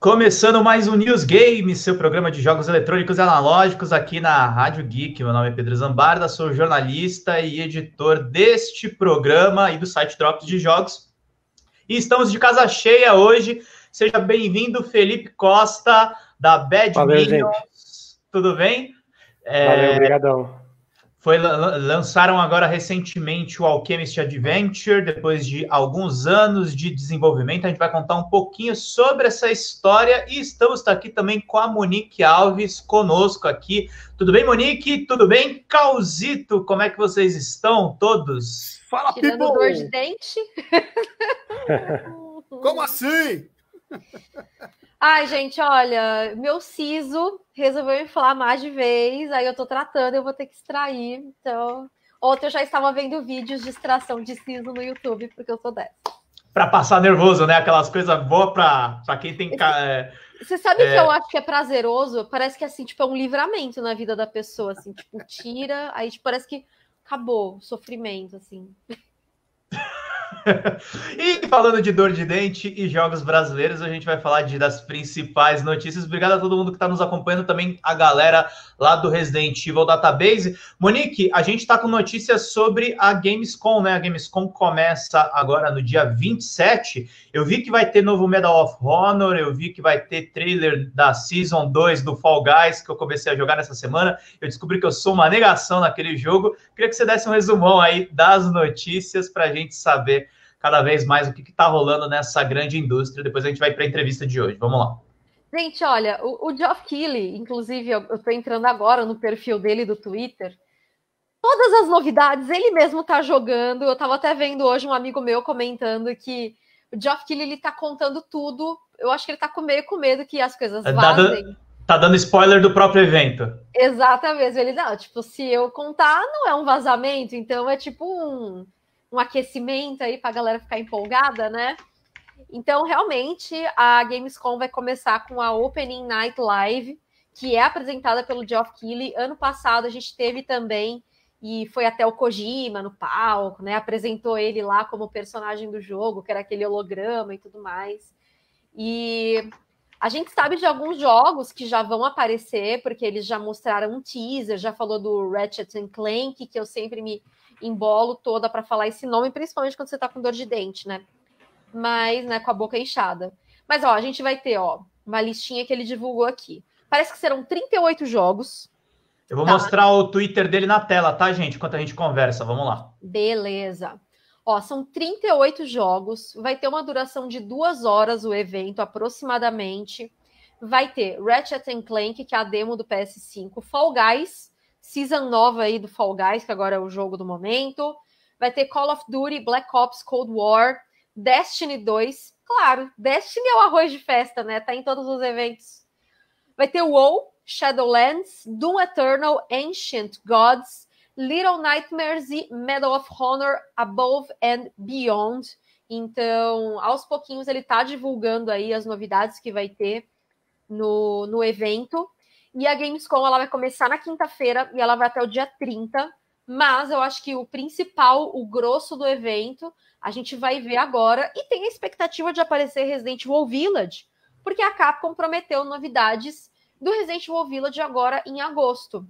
Começando mais um News Games, seu programa de jogos eletrônicos e analógicos aqui na Rádio Geek. Meu nome é Pedro Zambarda, sou jornalista e editor deste programa e do site Drops de Jogos. E estamos de casa cheia hoje. Seja bem-vindo, Felipe Costa, da Bad Valeu, Tudo bem? É... Valeu, obrigadão. Foi, lançaram agora recentemente o Alchemist Adventure, depois de alguns anos de desenvolvimento. A gente vai contar um pouquinho sobre essa história e estamos aqui também com a Monique Alves conosco aqui. Tudo bem, Monique? Tudo bem, Causito? Como é que vocês estão todos? Fala, Tirando people! dor de dente? Como assim? Ai, gente, olha, meu siso resolveu inflar mais de vez, aí eu tô tratando, eu vou ter que extrair. Então, ontem eu já estava vendo vídeos de extração de siso no YouTube, porque eu sou dessa. Pra passar nervoso, né? Aquelas coisas boas pra, pra quem tem. É, Você sabe é... que eu acho que é prazeroso? Parece que assim, tipo, é um livramento na vida da pessoa, assim, tipo, tira, aí tipo, parece que acabou o sofrimento, assim. e falando de dor de dente e jogos brasileiros, a gente vai falar de, das principais notícias. Obrigado a todo mundo que está nos acompanhando, também a galera lá do Resident Evil Database. Monique, a gente está com notícias sobre a Gamescom, né? A Gamescom começa agora no dia 27. Eu vi que vai ter novo Medal of Honor, eu vi que vai ter trailer da Season 2 do Fall Guys, que eu comecei a jogar nessa semana. Eu descobri que eu sou uma negação naquele jogo. Queria que você desse um resumão aí das notícias para a gente saber cada vez mais o que está rolando nessa grande indústria. Depois a gente vai para a entrevista de hoje. Vamos lá. Gente, olha, o, o Geoff Keighley, inclusive, eu estou entrando agora no perfil dele do Twitter. Todas as novidades ele mesmo está jogando. Eu estava até vendo hoje um amigo meu comentando que o Geoff Keighley está contando tudo. Eu acho que ele está com meio com medo que as coisas é, tá vazem. tá dando spoiler do próprio evento. Exatamente. Ele, não, tipo, se eu contar, não é um vazamento, então é tipo um um aquecimento aí para a galera ficar empolgada, né? Então, realmente, a Gamescom vai começar com a Opening Night Live, que é apresentada pelo Geoff Keighley. Ano passado a gente teve também, e foi até o Kojima no palco, né? Apresentou ele lá como personagem do jogo, que era aquele holograma e tudo mais. E a gente sabe de alguns jogos que já vão aparecer, porque eles já mostraram um teaser, já falou do Ratchet Clank, que eu sempre me embolo toda para falar esse nome, principalmente quando você está com dor de dente, né? Mas, né, com a boca inchada. Mas, ó, a gente vai ter, ó, uma listinha que ele divulgou aqui. Parece que serão 38 jogos. Eu vou tá? mostrar o Twitter dele na tela, tá, gente? Enquanto a gente conversa, vamos lá. Beleza. Ó, são 38 jogos, vai ter uma duração de duas horas o evento, aproximadamente. Vai ter Ratchet Clank, que é a demo do PS5, Fall Guys, season nova aí do Fall Guys, que agora é o jogo do momento. Vai ter Call of Duty, Black Ops, Cold War, Destiny 2. Claro, Destiny é o arroz de festa, né? Tá em todos os eventos. Vai ter WoW, Shadowlands, Doom Eternal, Ancient Gods, Little Nightmares e Medal of Honor Above and Beyond. Então, aos pouquinhos, ele tá divulgando aí as novidades que vai ter no, no evento. E a Gamescom ela vai começar na quinta-feira e ela vai até o dia 30. Mas eu acho que o principal, o grosso do evento, a gente vai ver agora. E tem a expectativa de aparecer Resident Evil Village, porque a Capcom prometeu novidades do Resident Evil Village agora em agosto.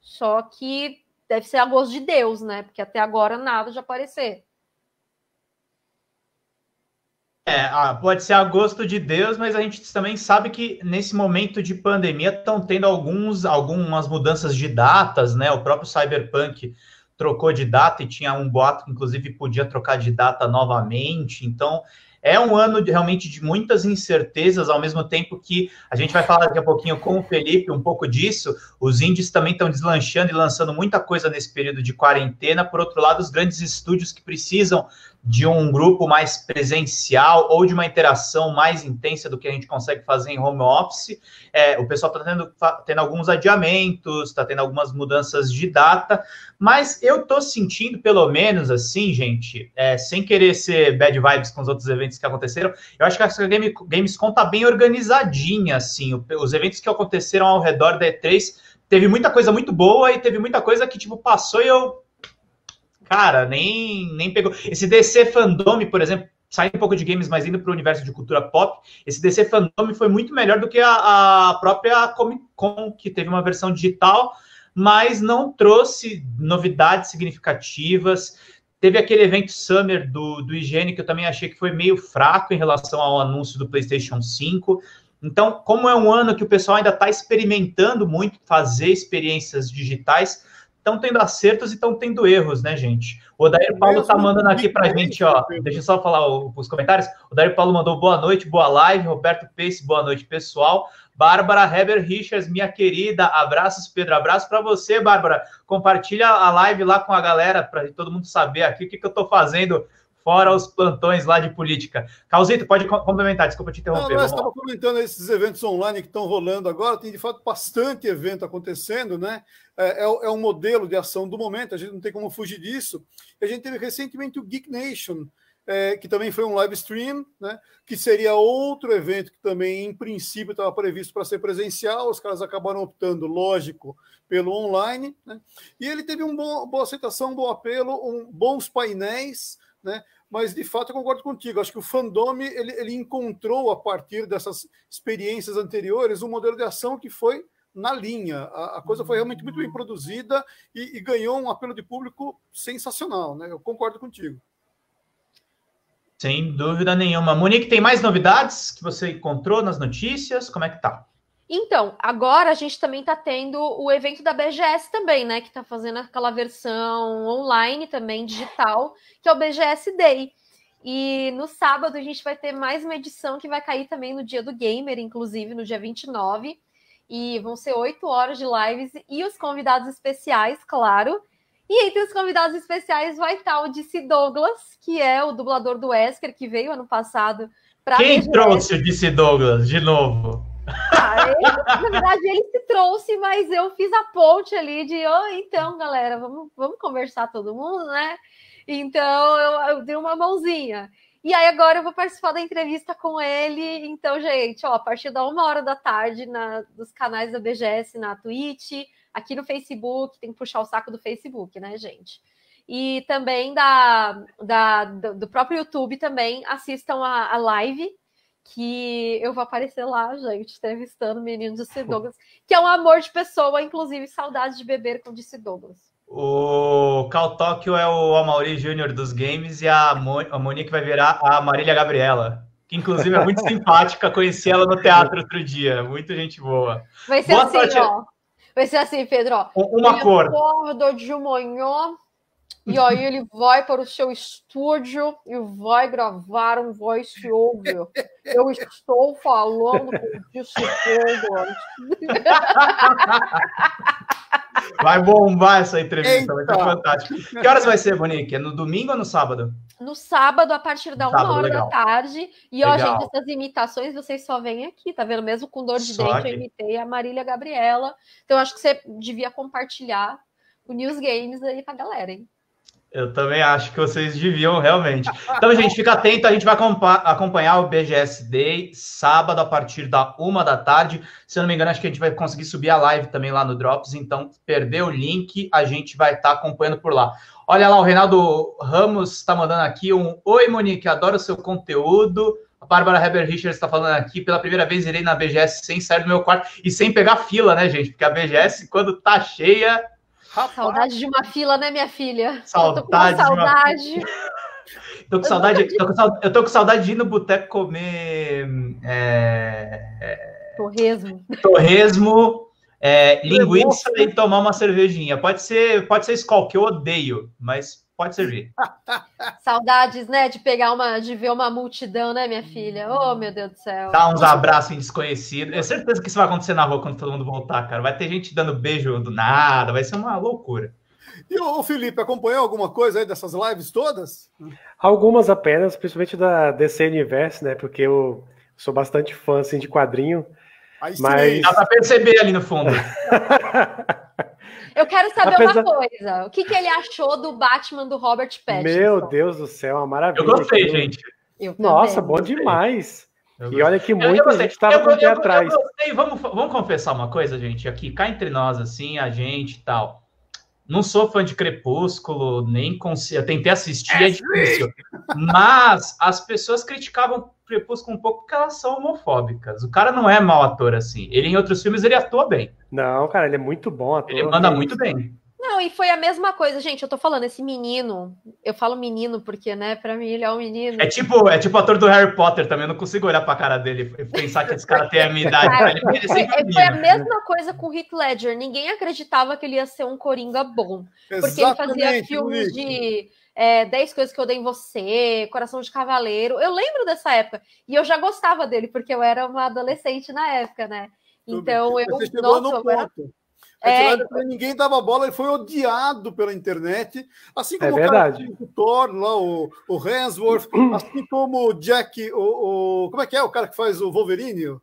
Só que deve ser agosto de Deus, né? Porque até agora nada de aparecer. É, ah, pode ser a gosto de Deus, mas a gente também sabe que nesse momento de pandemia estão tendo alguns, algumas mudanças de datas, né? O próprio Cyberpunk trocou de data e tinha um boato que, inclusive, podia trocar de data novamente. Então, é um ano de, realmente de muitas incertezas, ao mesmo tempo que a gente vai falar daqui a pouquinho com o Felipe um pouco disso. Os indies também estão deslanchando e lançando muita coisa nesse período de quarentena. Por outro lado, os grandes estúdios que precisam de um grupo mais presencial ou de uma interação mais intensa do que a gente consegue fazer em home office. É, o pessoal está tendo, tendo, alguns adiamentos, está tendo algumas mudanças de data, mas eu estou sentindo, pelo menos assim, gente, é, sem querer ser bad vibes com os outros eventos que aconteceram, eu acho que a Game, Gamescom está bem organizadinha, assim. os eventos que aconteceram ao redor da E3 teve muita coisa muito boa e teve muita coisa que, tipo, passou e eu cara, nem, nem pegou. Esse DC Fandome, por exemplo, saindo um pouco de games, mas indo para o universo de cultura pop, esse DC Fandome foi muito melhor do que a, a própria Comic Con, que teve uma versão digital, mas não trouxe novidades significativas. Teve aquele evento Summer do, do IGN, que eu também achei que foi meio fraco em relação ao anúncio do PlayStation 5. Então, como é um ano que o pessoal ainda está experimentando muito fazer experiências digitais, estão tendo acertos e estão tendo erros, né, gente? O Odair Paulo tá mandando aqui pra gente, ó. Deixa eu só falar os comentários. O Odair Paulo mandou boa noite, boa live. Roberto Pace, boa noite, pessoal. Bárbara Heber Richards, minha querida, abraços, Pedro, abraço para você, Bárbara. Compartilha a live lá com a galera, para todo mundo saber aqui o que, que eu tô fazendo fora os plantões lá de política. Calzito, pode complementar, desculpa te interromper. Não, nós comentando esses eventos online que estão rolando agora, tem de fato bastante evento acontecendo, né? É, é, é, um modelo de ação do momento, a gente não tem como fugir disso. A gente teve recentemente o Geek Nation, é, que também foi um live stream, né? que seria outro evento que também, em princípio, estava previsto para ser presencial, os caras acabaram optando, lógico, pelo online. Né? E ele teve uma boa aceitação, um bom apelo, um, bons painéis, né? Mas de fato eu concordo contigo. Acho que o Fandome ele, ele encontrou a partir dessas experiências anteriores um modelo de ação que foi na linha. A, a coisa foi realmente muito bem produzida e, e, ganhou um apelo de público sensacional, né? Eu concordo contigo. Sem dúvida nenhuma. Monique, tem mais novidades que você encontrou nas notícias? Como é que tá? Então, agora a gente também está tendo o evento da BGS também, né? Que está fazendo aquela versão online também, digital, que é o BGS Day. E no sábado a gente vai ter mais uma edição que vai cair também no dia do gamer, inclusive no dia 29. E vão ser oito horas de lives e os convidados especiais, claro. E entre os convidados especiais vai estar tá o DC Douglas, que é o dublador do Wesker, que veio ano passado para. Quem BGS. trouxe o DC Douglas de novo? Ah, na verdade, ele se trouxe, mas eu fiz a ponte ali de, oh, então, galera, vamos, vamos conversar todo mundo, né? Então, eu, eu dei uma mãozinha. E aí agora eu vou participar da entrevista com ele. Então, gente, ó, a partir da uma hora da tarde na, nos canais da BGS, na Twitch, aqui no Facebook, tem que puxar o saco do Facebook, né, gente? E também da, da do próprio YouTube também assistam a, a live que eu vou aparecer lá, gente, entrevistando o menino de Douglas, que é um amor de pessoa, inclusive saudade de beber com o de Douglas. O Cal Tóquio é o Amaury Júnior dos games e a, Mon a Monique vai virar a Marília Gabriela, que inclusive é muito simpática, conheci ela no teatro outro dia, muito gente boa. Vai ser boa assim, sorte... ó. Vai ser assim, Pedro. Ó. Uma cor. cor. Leopoldo de Jumonhon e aí ele vai para o seu estúdio e vai gravar um voice over. Eu estou falando disso. psicólogos. Vai bombar essa entrevista, Eita. vai ser fantástico. Que horas vai ser, Monique? É no domingo ou no sábado? No sábado, a partir da sábado, uma hora legal. da tarde. E, legal. ó, gente, essas imitações vocês só vêm aqui, tá vendo? Mesmo com dor de só dente, aqui. eu imitei a Marília Gabriela. Então, acho que você devia compartilhar o News Games aí pra galera, hein? Eu também acho que vocês deviam, realmente. Então, gente, fica atento, a gente vai acompanhar o BGS Day sábado a partir da uma da tarde. Se eu não me engano, acho que a gente vai conseguir subir a live também lá no Drops. Então, perdeu o link, a gente vai estar tá acompanhando por lá. Olha lá, o Reinaldo Ramos está mandando aqui um Oi, Monique, adoro o seu conteúdo. A Bárbara Heber Richards está falando aqui, pela primeira vez irei na BGS sem sair do meu quarto e sem pegar fila, né, gente? Porque a BGS, quando tá cheia, Rapaz. Saudade de uma fila, né, minha filha? Saudade. tô com saudade. tô com saudade, eu, tô com saudade eu tô com saudade de ir no boteco comer. É... é torresmo. Torresmo, é, é linguiça e tomar uma cervejinha. Pode ser, pode ser Skol, que eu odeio, mas Pode servir. Saudades, né, de pegar uma, de ver uma multidão, né, minha filha? Oh, meu Deus do céu. Dá uns abraços em desconhecido. Eu certeza que isso vai acontecer na rua quando todo mundo voltar, cara. Vai ter gente dando beijo do nada, vai ser uma loucura. E o Felipe, acompanhou alguma coisa aí dessas lives todas? Algumas apenas, principalmente da DC Universe, né? Porque eu sou bastante fã assim, de quadrinho. Aí mas... Dá pra perceber ali no fundo. Eu quero saber Apesar... uma coisa. O que, que ele achou do Batman do Robert Pattinson? Meu Deus do céu, uma maravilha. Eu gostei, gente. Eu Nossa, bom demais. E olha que muita gente estava com o pé atrás. Eu Vamos, vamos confessar uma coisa, gente, aqui, cá entre nós, assim, a gente e tal. Não sou fã de Crepúsculo, nem consigo. tentei assistir, é, é difícil. Mas as pessoas criticavam Crepúsculo um pouco porque elas são homofóbicas. O cara não é mau ator assim. Ele em outros filmes ele atua bem. Não, cara, ele é muito bom ator. Ele manda né? muito bem. Não, e foi a mesma coisa, gente. Eu tô falando, esse menino, eu falo menino porque, né, pra mim ele é um menino. É tipo, é tipo ator do Harry Potter também. Eu não consigo olhar pra cara dele e pensar que esse cara tem a minha idade. Cara, ele, ele foi, é foi a mesma coisa com o Heath Ledger. Ninguém acreditava que ele ia ser um coringa bom. Exatamente, porque ele fazia filmes de é, 10 coisas que eu odeio em você, Coração de Cavaleiro. Eu lembro dessa época. E eu já gostava dele, porque eu era uma adolescente na época, né? Então você eu. Você chegou nossa, no ponto. É, então... Ninguém dava bola, ele foi odiado pela internet, assim é como é verdade. o Thor, lá, o, o Hemsworth, assim como o Jack, o, o, Como é que é o cara que faz o Wolverine?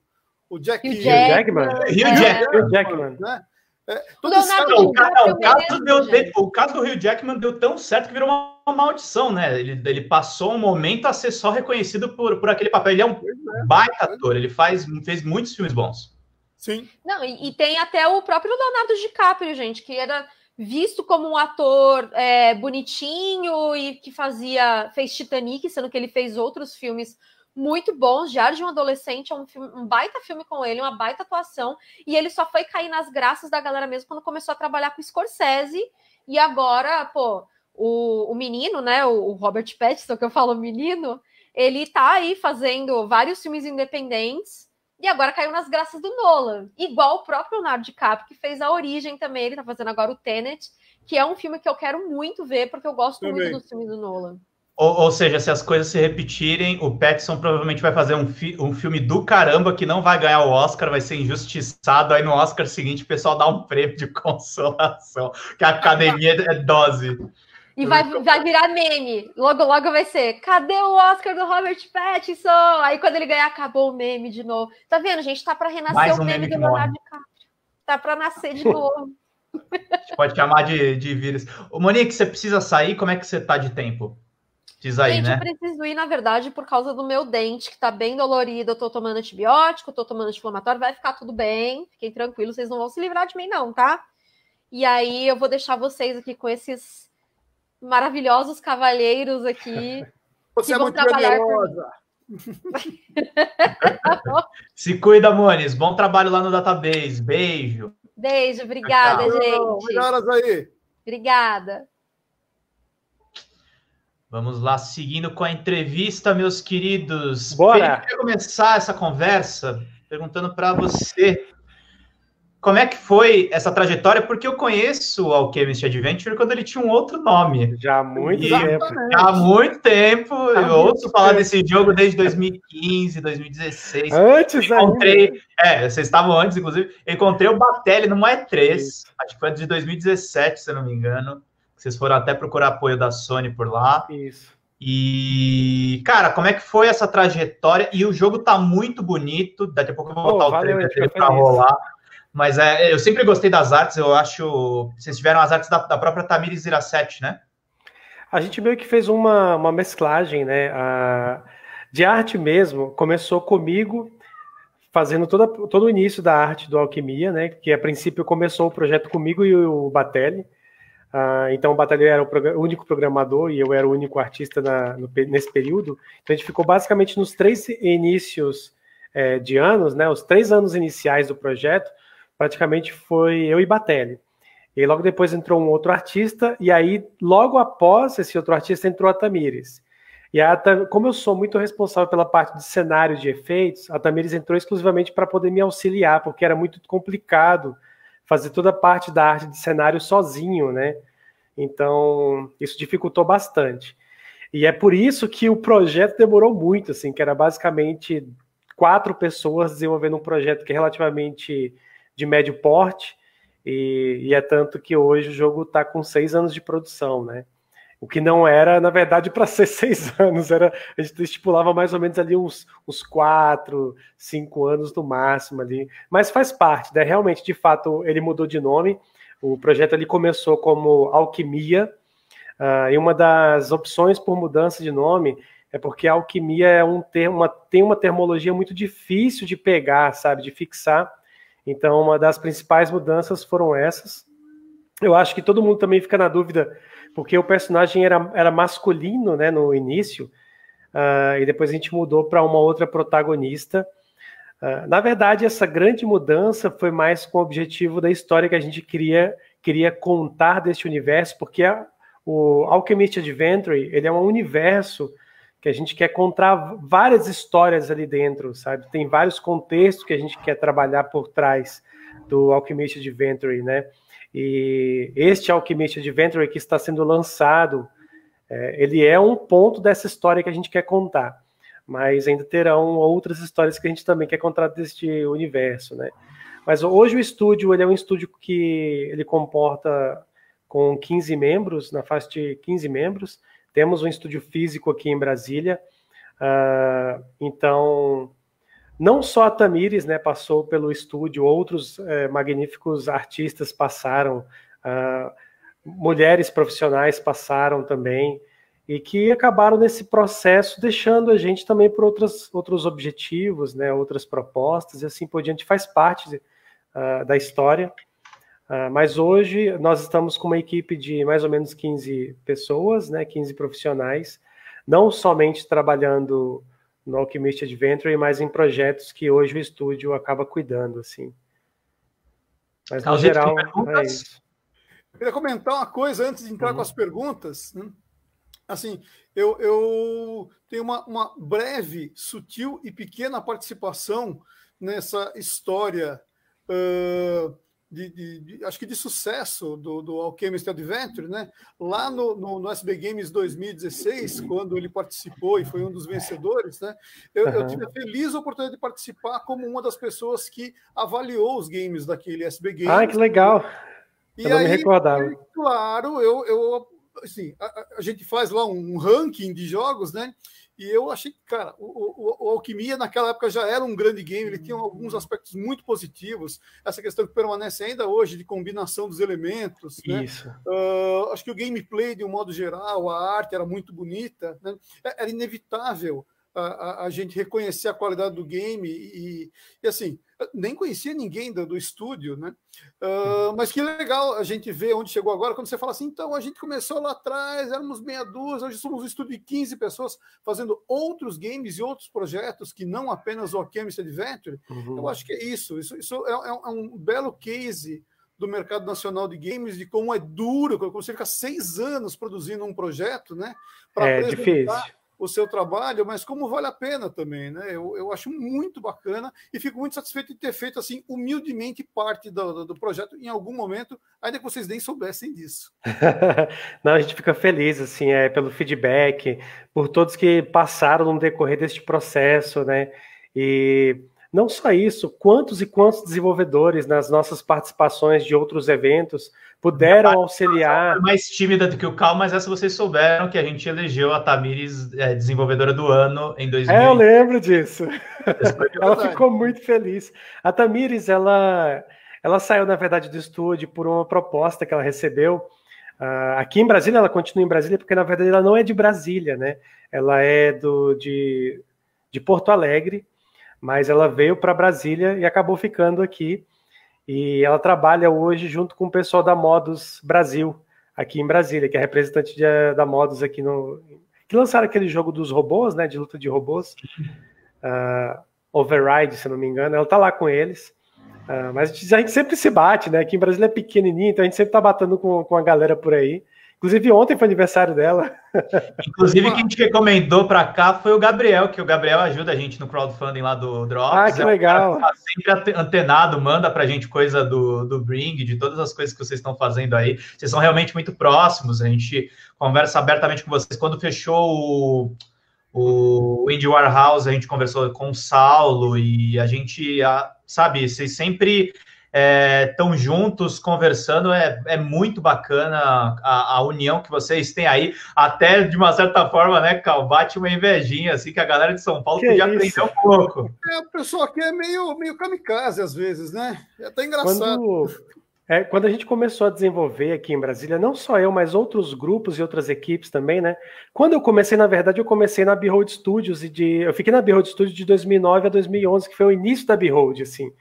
O Jack. Jack... Jackman. Hugh Jackman. Hugh Jackman. Né? É, não, o, cara, o, é caso deu, o caso do Rio Jackman deu tão certo que virou uma, uma, maldição, né? Ele, ele passou um momento a ser só reconhecido por, por aquele papel. Ele é um é, baita é. ator, ele faz, fez muitos filmes bons. Sim. Não, e, e, tem até o próprio Leonardo DiCaprio, gente, que era visto como um ator é, bonitinho e que fazia fez Titanic, sendo que ele fez outros filmes muito bons. Diário de um Adolescente é um, filme, um baita filme com ele, uma baita atuação. E ele só foi cair nas graças da galera mesmo quando começou a trabalhar com Scorsese. E agora, pô, o, o menino, né? O, o Robert Pattinson, que eu falo menino, ele tá aí fazendo vários filmes independentes. E agora caiu nas graças do Nolan. Igual o próprio Leonardo DiCaprio, que fez A Origem também. Ele tá fazendo agora o Tenet, que é um filme que eu quero muito ver, porque eu gosto também. muito do filme do Nolan. Ou, ou, seja, se as coisas se repetirem, o Petson provavelmente vai fazer um, fi um filme do caramba que não vai ganhar o Oscar, vai ser injustiçado. Aí no Oscar seguinte o pessoal dá um prêmio de consolação, que a academia é dose. E vai, vai virar meme. Logo, logo vai ser. Cadê o Oscar do Robert Pattinson? Aí quando ele ganhar, acabou o meme de novo. Tá vendo, gente? Tá para renascer um o meme, meme do Leonardo DiCaprio. Tá para nascer de novo. A gente pode chamar de, de vírus. Ô, Monique, você precisa sair? Como é que você tá de tempo? Diz aí, Gente, né? eu preciso ir, na verdade, por causa do meu dente, que tá bem dolorido. Eu tô tomando antibiótico, tô tomando inflamatório, vai ficar tudo bem. Fiquem tranquilos, vocês não vão se livrar de mim, não, tá? E aí eu vou deixar vocês aqui com esses maravilhosos cavalheiros aqui. Você é muito generosa. Tá se cuida, Mones. Bom trabalho lá no database. Beijo. Beijo, obrigada, Tchau. gente. Melhoras aí. Obrigada. Vamos lá, seguindo com a entrevista, meus queridos. Bora! Queria começar essa conversa perguntando para você como é que foi essa trajetória, porque eu conheço o Alchemist Adventure quando ele tinha um outro nome. Já há muito e, tempo. Já há muito tempo. Há eu ouço tempo. falar desse jogo desde 2015, 2016. Antes Encontrei. É, vocês estavam antes, inclusive. encontrei o Batelli no E3, acho que foi de 2017, se eu não me engano. Vocês foram até procurar apoio da Sony por lá. Isso. E, cara, como é que foi essa trajetória? E o jogo tá muito bonito. Daqui a pouco eu vou botar oh, o trailer dele pra rolar. Mas é, eu sempre gostei das artes, eu acho. Vocês tiveram as artes da, da própria Tamires 7 né? A gente meio que fez uma, uma mesclagem, né? A, de arte mesmo, começou comigo fazendo toda, todo o início da arte do Alquimia, né? Que a princípio começou o projeto comigo e o Batelli. Ah, então, o Batalhão era o, único programador e eu era o único artista na, no, nesse período. Então, a gente ficou basicamente nos três inícios é, de anos, né, os três anos iniciais do projeto, praticamente foi eu e Batelli. E logo depois entrou um outro artista, e aí, logo após esse outro artista, entrou a Tamires. E a Tam... como eu sou muito responsável pela parte de cenário de efeitos, a Tamires entrou exclusivamente para poder me auxiliar, porque era muito complicado fazer toda a parte da arte de cenário sozinho, né? Então, isso dificultou bastante. E é por isso que o projeto demorou muito, assim, que era basicamente quatro pessoas desenvolvendo um projeto que é relativamente de médio porte, e, e é tanto que hoje o jogo está com seis anos de produção, né? O que não era, na verdade, para ser seis anos, era, a gente estipulava mais ou menos ali uns, uns quatro, cinco anos no máximo ali. Mas faz parte, né? Realmente, de fato, ele mudou de nome. O projeto ali começou como Alquimia, uh, e uma das opções por mudança de nome é porque alquimia é um termo, uma, tem uma termologia muito difícil de pegar, sabe, de fixar. Então, uma das principais mudanças foram essas. Eu acho que todo mundo também fica na dúvida porque o personagem era, era masculino né, no início, uh, e depois a gente mudou para uma outra protagonista. Uh, na verdade, essa grande mudança foi mais com o objetivo da história que a gente queria, queria contar deste universo, porque a, o Alchemist Adventure ele é um universo que a gente quer contar várias histórias ali dentro, sabe? Tem vários contextos que a gente quer trabalhar por trás do Alchemist Adventure, né? E este Alquimista Adventure que está sendo lançado, é, ele é um ponto dessa história que a gente quer contar. Mas ainda terão outras histórias que a gente também quer contar deste universo, né? Mas hoje o estúdio ele é um estúdio que ele comporta com 15 membros, na faixa de 15 membros. Temos um estúdio físico aqui em Brasília. Uh, então, não só a Tamires né, passou pelo estúdio, outros é, magníficos artistas passaram, ah, mulheres profissionais passaram também, e que acabaram nesse processo deixando a gente também por outras, outros objetivos, né, outras propostas, e assim por diante, faz parte de, ah, da história. Ah, mas hoje nós estamos com uma equipe de mais ou menos 15 pessoas, né, 15 profissionais, não somente trabalhando no Alchemist Adventure, mas em projetos que hoje o estúdio acaba cuidando, assim. Mas, no tá, geral, é isso. Eu queria comentar uma coisa antes de entrar uhum. com as perguntas. Né? Assim, eu, eu tenho uma, uma breve, sutil e pequena participação nessa história uh, de, de, de, acho que de sucesso do, do Alchemist Adventure, né? Lá no, no, no, SB Games 2016, quando ele participou e foi um dos vencedores, né? Eu, uhum. eu, tive a feliz oportunidade de participar como uma das pessoas que avaliou os games daquele SB Games. Ah, que legal! E aí, me recordava. claro, eu, eu assim, a, a, gente faz lá um ranking de jogos, né? E eu achei que, cara, o, o, o, Alquimia naquela época já era um grande game, ele tinha alguns uhum. aspectos muito positivos, essa questão que permanece ainda hoje de combinação dos elementos. Né? Isso. Né? Uh, acho que o gameplay, de um modo geral, a arte era muito bonita, né? É, era inevitável a, a, a gente reconhecer a qualidade do game e, e assim, nem conhecia ninguém do, do estúdio, né? Uh, mas que legal a gente ver onde chegou agora, quando você fala assim, então a gente começou lá atrás, éramos meia dúzia, hoje somos um estúdio de 15 pessoas fazendo outros games e outros projetos que não apenas o Alchemist Adventure. Uhum. Eu acho que é isso, isso, isso é, é, é um belo case do mercado nacional de games, de como é duro, como você fica seis anos produzindo um projeto, né? É difícil o seu trabalho, mas como vale a pena também, né? Eu, eu acho muito bacana e fico muito satisfeito de ter feito, assim, humildemente parte do, do projeto em algum momento, ainda que vocês nem soubessem disso. Não, a gente fica feliz, assim, é, pelo feedback, por todos que passaram no decorrer deste processo, né? E não só isso, quantos e quantos desenvolvedores nas nossas participações de outros eventos puderam auxiliar. É mais tímida do que o Cal, mas essa vocês souberam que a gente elegeu a Tamires é, desenvolvedora do ano em 2000. É, eu lembro disso. ela ficou muito feliz. A Tamires, ela, ela saiu, na verdade, do estúdio por uma proposta que ela recebeu. Uh, aqui em Brasília, ela continua em Brasília, porque na verdade ela não é de Brasília, né? Ela é do, de, de Porto Alegre, mas ela veio para Brasília e acabou ficando aqui. E ela trabalha hoje junto com o pessoal da Modus Brasil, aqui em Brasília, que é representante de, eh, da Modus aqui no. Que lançaram aquele jogo dos robôs, né? De luta de robôs. Uh, Override, se não me engano. Ela tá lá com eles. Uh, mas a gente, sempre se bate, né? Aqui em Brasília é pequenininho, então a gente sempre tá batendo com, com a galera por aí. Inclusive, ontem foi aniversário dela. Inclusive, quem te recomendou para cá foi o Gabriel, que o Gabriel ajuda a gente no crowdfunding lá do Drops. Ah, que é legal. Tá sempre antenado, manda para a gente coisa do, do Bring, de todas as coisas que vocês estão fazendo aí. Vocês são realmente muito próximos, a gente conversa abertamente com vocês. Quando fechou o o Indie Warehouse, a gente conversou com o Saulo e a gente, a, sabe, vocês sempre estão é, juntos conversando, é, é muito bacana a, a, união que vocês têm aí, até de uma certa forma, né, Cal, bate uma invejinha, assim, que a galera de São Paulo que podia aprender um pouco. É, o pessoal aqui é meio, meio kamikaze às vezes, né? É até engraçado. Quando... É, quando a gente começou a desenvolver aqui em Brasília, não só eu, mas outros grupos e outras equipes também, né? Quando eu comecei, na verdade, eu comecei na Behold Studios e de, eu fiquei na Behold Studios de 2009 a 2011, que foi o início da Behold, assim.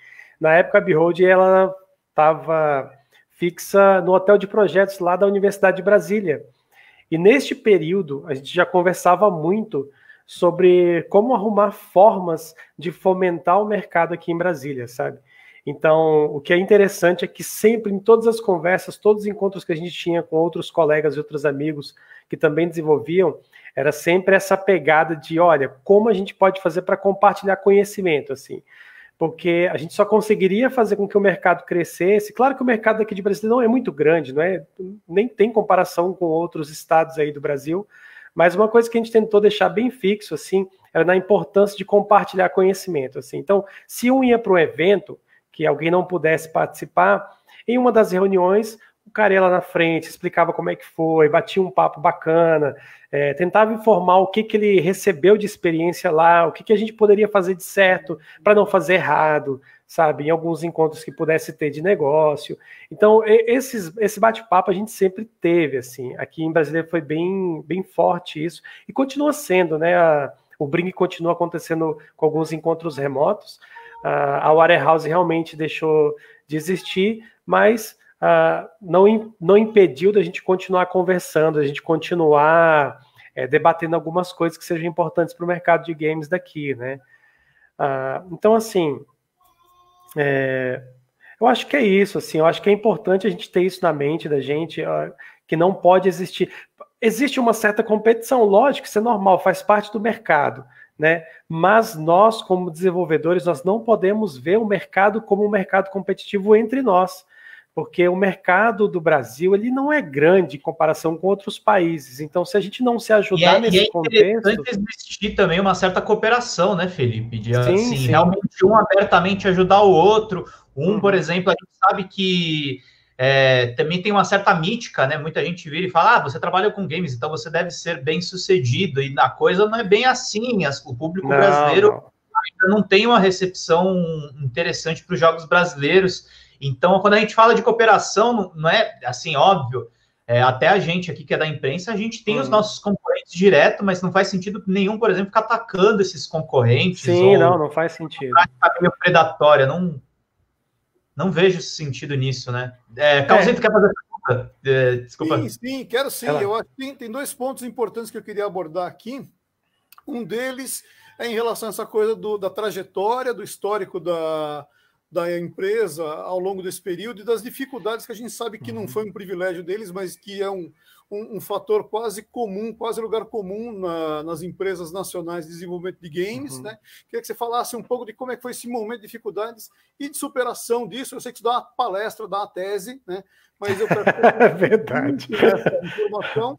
Na época, a Behold ela estava fixa no hotel de projetos lá da Universidade de Brasília. E neste período, a gente já conversava muito sobre como arrumar formas de fomentar o mercado aqui em Brasília, sabe? Então, o que é interessante é que sempre, em todas as conversas, todos os encontros que a gente tinha com outros colegas e outros amigos que também desenvolviam, era sempre essa pegada de, olha, como a gente pode fazer para compartilhar conhecimento, assim porque a gente só conseguiria fazer com que o mercado crescesse. Claro que o mercado aqui de Brasília não é muito grande, não é, nem tem comparação com outros estados aí do Brasil, mas uma coisa que a gente tentou deixar bem fixo assim, era na importância de compartilhar conhecimento, assim. Então, se um ia para um evento que alguém não pudesse participar, em uma das reuniões, o cara ia lá na frente, explicava como é que foi, batia um papo bacana, é, tentava informar o que, que ele recebeu de experiência lá, o que, que a gente poderia fazer de certo para não fazer errado, sabe? Em alguns encontros que pudesse ter de negócio. Então, esses, esse bate-papo a gente sempre teve, assim. Aqui em Brasília foi bem, bem forte isso, e continua sendo, né? A, o brinque continua acontecendo com alguns encontros remotos. A, a Warehouse realmente deixou de existir, mas ah, não, não impediu da gente continuar conversando, da gente continuar é, debatendo algumas coisas que sejam importantes para o mercado de games daqui, né? Uh, então, assim, é, eu acho que é isso, assim, eu acho que é importante a gente ter isso na mente da gente, uh, que não pode existir. Existe uma certa competição, lógico, isso é normal, faz parte do mercado, né? Mas nós, como desenvolvedores, nós não podemos ver o mercado como um mercado competitivo entre nós porque o mercado do Brasil ele não é grande em comparação com outros países. Então, se a gente não se ajudar e é, nesse é interessante existir também uma certa cooperação, né, Felipe? De sim, assim, sim. realmente um abertamente ajudar o outro. Um, uhum. por exemplo, a gente sabe que é, também tem uma certa mítica, né? Muita gente vira e fala: ah, você trabalha com games, então você deve ser bem sucedido. E na coisa não é bem assim. O público não, brasileiro não. ainda não tem uma recepção interessante para os jogos brasileiros. Então, quando a gente fala de cooperação, não é assim óbvio. É, até a gente aqui que é da imprensa, a gente tem hum. os nossos concorrentes direto, mas não faz sentido nenhum, por exemplo, ficar atacando esses concorrentes. Sim, não, não faz sentido. Prática predatória, não, não vejo sentido nisso, né? É, Calzito é. quer fazer pergunta? É, desculpa. Sim, sim, quero sim. Ela. Eu acho que tem, tem dois pontos importantes que eu queria abordar aqui. Um deles é em relação a essa coisa do, da trajetória, do histórico da, da empresa ao longo desse período e das dificuldades que a gente sabe que não uhum. foi um privilégio deles, mas que é um, um, um fator quase comum, quase lugar comum na, nas empresas nacionais de desenvolvimento de games. Uhum. Né? Queria que você falasse um pouco de como é que foi esse momento de dificuldades e de superação disso. Eu sei que você dá uma palestra, dá uma tese, né? mas eu prefiro... É verdade. essa informação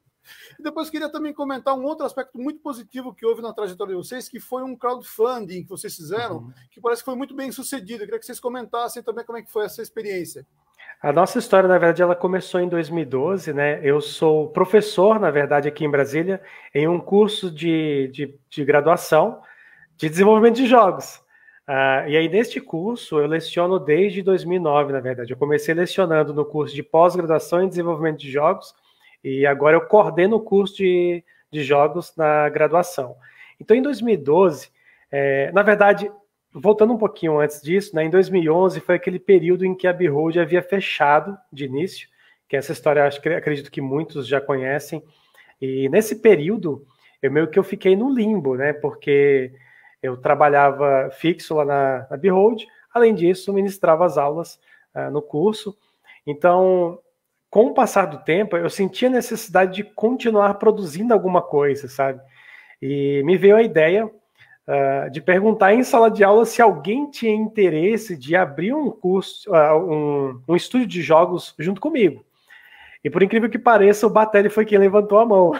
e depois queria também comentar um outro aspecto muito positivo que houve na trajetória de vocês, que foi um crowdfunding que vocês fizeram, uhum. que parece que foi muito bem sucedido. Eu queria que vocês comentassem também como é que foi essa experiência. A nossa história, na verdade, ela começou em 2012, né? Eu sou professor, na verdade, aqui em Brasília, em um curso de, de, de graduação de desenvolvimento de jogos. Uh, e aí, neste curso, eu leciono desde 2009, na verdade. Eu comecei lecionando no curso de pós-graduação em desenvolvimento de jogos, e agora eu coordeno o curso de, de jogos na graduação. Então, em 2012, é, na verdade, voltando um pouquinho antes disso, né, em 2011 foi aquele período em que a Behold havia fechado de início, que essa história acho que, acredito que muitos já conhecem. E nesse período, eu meio que eu fiquei no limbo, né? Porque eu trabalhava fixo lá na, na Behold, além disso, ministrava as aulas uh, no curso. Então, com o passar do tempo, eu senti a necessidade de continuar produzindo alguma coisa, sabe? E me veio a ideia uh, de perguntar em sala de aula se alguém tinha interesse de abrir um curso, uh, um, um estúdio de jogos junto comigo. E por incrível que pareça, o Batelli foi quem levantou a mão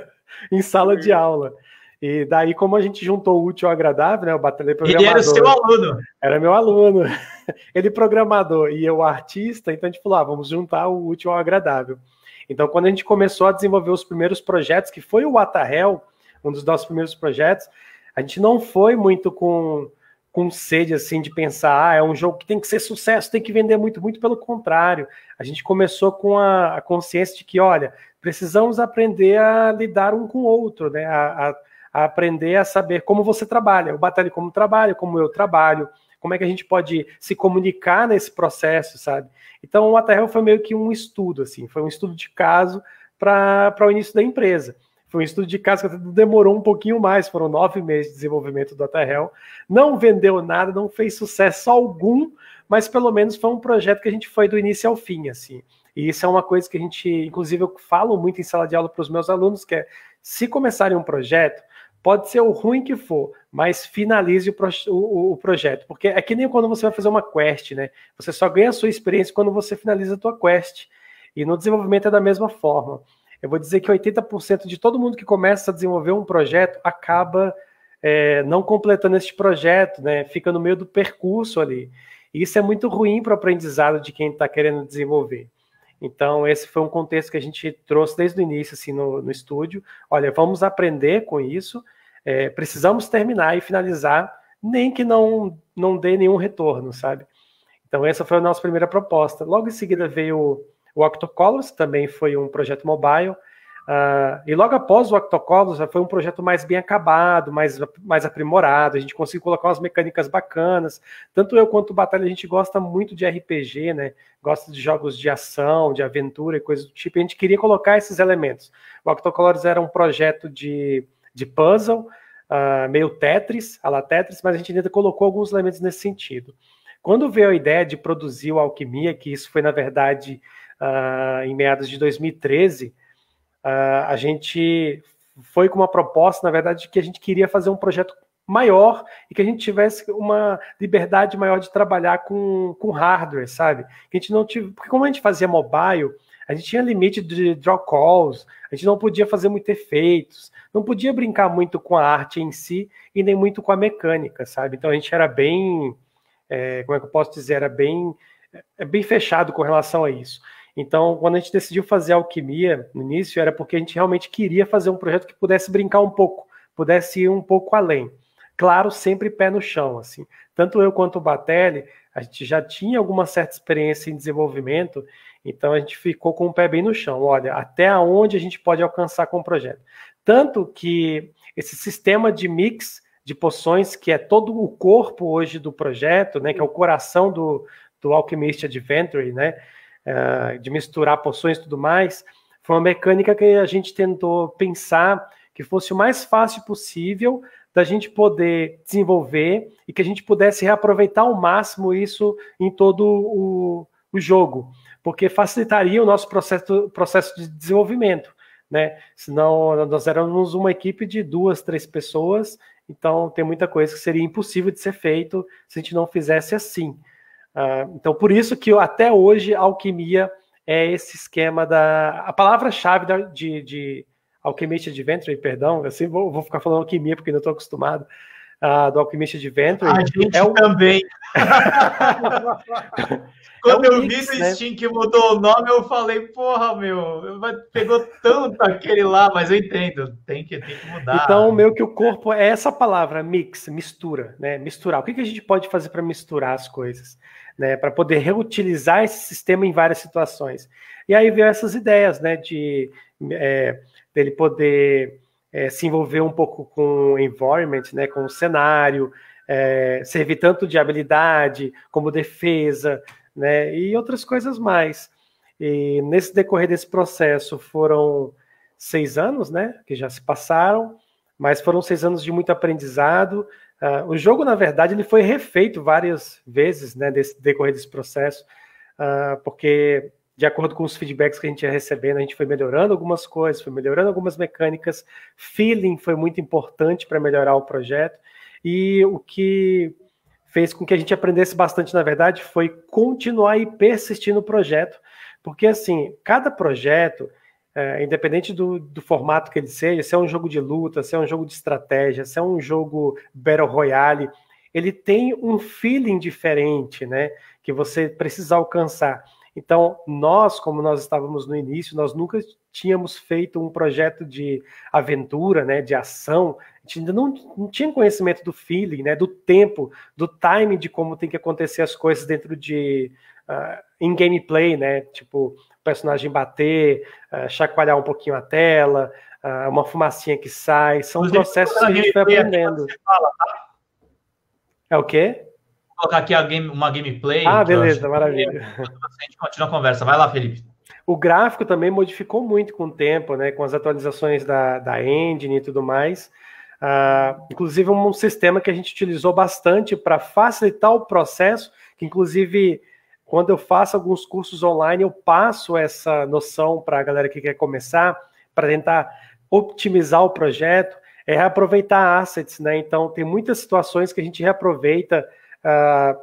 em sala de aula. E daí, como a gente juntou o útil ao agradável, né? O Batalha Programador. É ele era seu aluno. Era meu aluno. Ele programador e eu artista, então a gente falou: ah, vamos juntar o útil ao agradável. Então, quando a gente começou a desenvolver os primeiros projetos, que foi o Atahel, um dos nossos primeiros projetos, a gente não foi muito com, com sede assim de pensar, ah, é um jogo que tem que ser sucesso, tem que vender muito, muito pelo contrário. A gente começou com a, a consciência de que, olha, precisamos aprender a lidar um com o outro, né? a, a a aprender a saber como você trabalha, o Batalha como trabalha, como eu trabalho, como é que a gente pode se comunicar nesse processo, sabe? Então, o Atarrel foi meio que um estudo, assim, foi um estudo de caso para o início da empresa. Foi um estudo de caso que demorou um pouquinho mais, foram nove meses de desenvolvimento do Atarrel. Não vendeu nada, não fez sucesso algum, mas pelo menos foi um projeto que a gente foi do início ao fim, assim. E isso é uma coisa que a gente, inclusive, eu falo muito em sala de aula para os meus alunos, que é se começarem um projeto, Pode ser o ruim que for, mas finalize o, pro, o, o, projeto. Porque é que nem quando você vai fazer uma quest, né? Você só ganha a sua experiência quando você finaliza a sua quest. E no desenvolvimento é da mesma forma. Eu vou dizer que 80% de todo mundo que começa a desenvolver um projeto acaba é, não completando esse projeto, né? Fica no meio do percurso ali. E isso é muito ruim para o aprendizado de quem está querendo desenvolver. Então, esse foi um contexto que a gente trouxe desde o início assim, no, no estúdio. Olha, vamos aprender com isso, é, precisamos terminar e finalizar, nem que não, não dê nenhum retorno, sabe? Então, essa foi a nossa primeira proposta. Logo em seguida veio o Octocolors, também foi um projeto mobile, Uh, e logo após o Octocolos foi um projeto mais bem acabado, mais, mais aprimorado. A gente conseguiu colocar umas mecânicas bacanas. Tanto eu quanto o Batalha, a gente gosta muito de RPG, né? Gosta de jogos de ação, de aventura e coisas do tipo. a gente queria colocar esses elementos. O Octocolors era um projeto de, de puzzle, uh, meio Tetris, a la Tetris, mas a gente ainda colocou alguns elementos nesse sentido. Quando veio a ideia de produzir o Alquimia, que isso foi, na verdade, uh, em meados de 2013 Uh, a gente foi com uma proposta, na verdade, de que a gente queria fazer um projeto maior e que a gente tivesse uma liberdade maior de trabalhar com, com hardware, sabe? Que a gente não tive, porque como a gente fazia mobile, a gente tinha limite de draw calls, a gente não podia fazer muito efeitos, não podia brincar muito com a arte em si e nem muito com a mecânica, sabe? Então a gente era bem, é, como é que eu posso dizer, era bem, é, bem fechado com relação a isso. Então, quando a gente decidiu fazer alquimia no início, era porque a gente realmente queria fazer um projeto que pudesse brincar um pouco, pudesse ir um pouco além. Claro, sempre pé no chão, assim. Tanto eu quanto o Batelli, a gente já tinha alguma certa experiência em desenvolvimento, então a gente ficou com o pé bem no chão. Olha, até onde a gente pode alcançar com o projeto. Tanto que esse sistema de mix de poções, que é todo o corpo hoje do projeto, né, que é o coração do, do Alchemist Adventure, né? É, de misturar poções e tudo mais, foi uma mecânica que a gente tentou pensar que fosse o mais fácil possível da gente poder desenvolver e que a gente pudesse reaproveitar ao máximo isso em todo o, o jogo, porque facilitaria o nosso processo, processo de desenvolvimento. Né? Senão nós éramos uma equipe de duas, três pessoas, então tem muita coisa que seria impossível de ser feito se a gente não fizesse assim. Ah, então, por isso que até hoje alquimia é esse esquema da. A palavra-chave de, de Alquimista de Venture, perdão, eu vou, vou ficar falando alquimia porque não estou acostumado, uh, do Alquimista de Venture. A gente é o... também. É Quando é um eu mix, vi no né? Steam que mudou o nome, eu falei, porra, meu, pegou tanto aquele lá, mas eu entendo, tem que, tem que mudar. Então, meio que o corpo é essa palavra, mix, mistura, né? Misturar. O que, que a gente pode fazer para misturar as coisas? Né, para poder reutilizar esse sistema em várias situações. E aí veio essas ideias, né, de é, dele poder é, se envolver um pouco com o environment, né, com o cenário, é, servir tanto de habilidade como defesa, né, e outras coisas mais. E nesse decorrer desse processo foram seis anos, né, que já se passaram, mas foram seis anos de muito aprendizado. Uh, o jogo, na verdade, ele foi refeito várias vezes, né, desse decorrer desse processo, uh, porque de acordo com os feedbacks que a gente ia recebendo, a gente foi melhorando algumas coisas, foi melhorando algumas mecânicas. Feeling foi muito importante para melhorar o projeto. E o que fez com que a gente aprendesse bastante, na verdade, foi continuar e persistir no projeto, porque assim, cada projeto, é, independente do, do, formato que ele seja, se é um jogo de luta, se é um jogo de estratégia, se é um jogo Battle Royale, ele tem um feeling diferente, né? Que você precisa alcançar. Então, nós, como nós estávamos no início, nós nunca tínhamos feito um projeto de aventura, né, de ação, a gente ainda não, não tinha conhecimento do feeling, né, do tempo, do time de como tem que acontecer as coisas dentro de uh, em gameplay, né? Tipo, o personagem bater, uh, chacoalhar um pouquinho a tela, uh, uma fumacinha que sai, são Mas processos que a gente foi aprendendo. Tá? É o quê? Vou colocar aqui game, uma gameplay. Ah, então, beleza, maravilha. Então, assim, a gente continua a conversa. Vai lá, Felipe. O gráfico também modificou muito com o tempo, né? Com as atualizações da, da engine e tudo mais. Ah, inclusive, um sistema que a gente utilizou bastante para facilitar o processo, que inclusive quando eu faço alguns cursos online, eu passo essa noção para a galera que quer começar, para tentar optimizar o projeto, é reaproveitar assets, né? Então, tem muitas situações que a gente reaproveita, uh,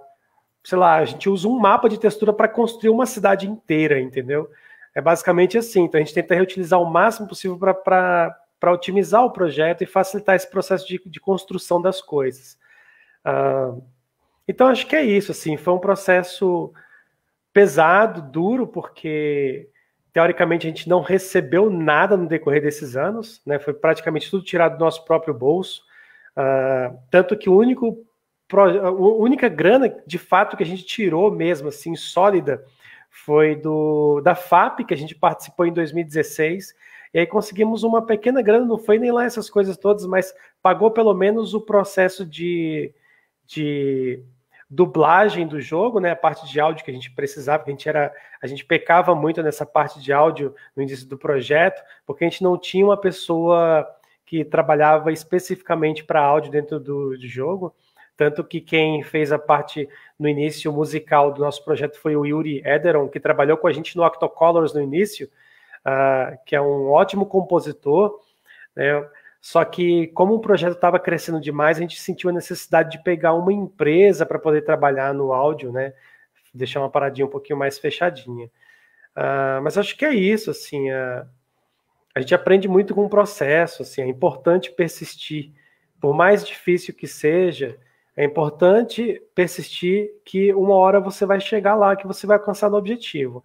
sei lá, a gente usa um mapa de textura para construir uma cidade inteira, entendeu? É basicamente assim. Então, a gente tenta reutilizar o máximo possível para para otimizar o projeto e facilitar esse processo de, de construção das coisas. Uh, então, acho que é isso. Assim, foi um processo pesado, duro, porque teoricamente a gente não recebeu nada no decorrer desses anos, né? foi praticamente tudo tirado do nosso próprio bolso. Uh, tanto que o único a única grana de fato que a gente tirou mesmo assim sólida foi do da FAP que a gente participou em 2016 e aí conseguimos uma pequena grana, não foi nem lá essas coisas todas, mas pagou pelo menos o processo de, de dublagem do jogo, né? A parte de áudio que a gente precisava, porque a gente era, a gente pecava muito nessa parte de áudio no início do projeto, porque a gente não tinha uma pessoa que trabalhava especificamente para áudio dentro do, do, jogo. Tanto que quem fez a parte no início musical do nosso projeto foi o Yuri Ederon, que trabalhou com a gente no Octocolors no início, uh, que é um ótimo compositor, né? Só que, como o projeto estava crescendo demais, a gente sentiu a necessidade de pegar uma empresa para poder trabalhar no áudio, né? Deixar uma paradinha um pouquinho mais fechadinha. Uh, mas acho que é isso, assim. Uh, a gente aprende muito com o processo, assim. É importante persistir. Por mais difícil que seja, é importante persistir que uma hora você vai chegar lá, que você vai alcançar o objetivo.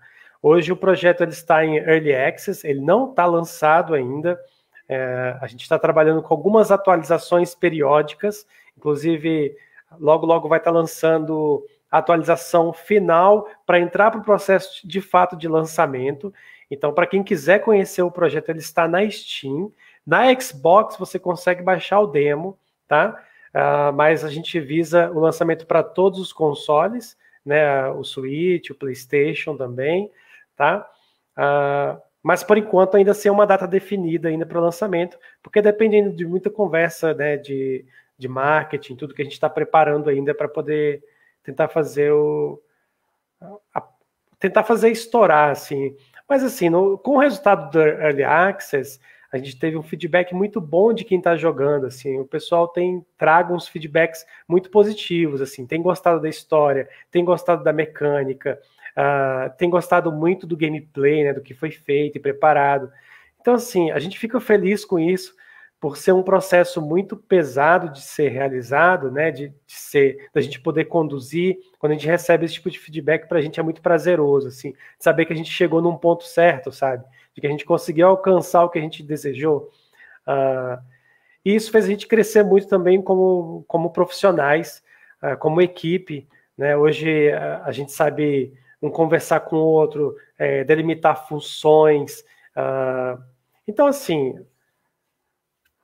Hoje o projeto ele está em early access, ele não está lançado ainda. É, a gente está trabalhando com algumas atualizações periódicas, inclusive logo logo vai estar tá lançando a atualização final para entrar para o processo de fato de lançamento. Então, para quem quiser conhecer o projeto, ele está na Steam. Na Xbox você consegue baixar o demo, tá? Uh, mas a gente visa o lançamento para todos os consoles, né? O Switch, o PlayStation também tá? Uh, mas por enquanto ainda sem uma data definida ainda para o lançamento, porque dependendo de muita conversa, né, de, de marketing, tudo que a gente está preparando ainda para poder tentar fazer o a, tentar fazer estourar assim. Mas assim, no, com o resultado do early access, a gente teve um feedback muito bom de quem está jogando, assim, o pessoal tem traga uns feedbacks muito positivos, assim, tem gostado da história, tem gostado da mecânica, uh, tem gostado muito do gameplay, né, do que foi feito e preparado. Então, assim, a gente fica feliz com isso, por ser um processo muito pesado de ser realizado, né, de, de ser, da gente poder conduzir. Quando a gente recebe esse tipo de feedback, para a gente é muito prazeroso, assim, saber que a gente chegou num ponto certo, sabe? De que a gente conseguiu alcançar o que a gente desejou. Uh, e isso fez a gente crescer muito também como, como profissionais, ah, como equipe. Né? Hoje a gente sabe um conversar com o outro, é, delimitar funções. Uh, então, assim,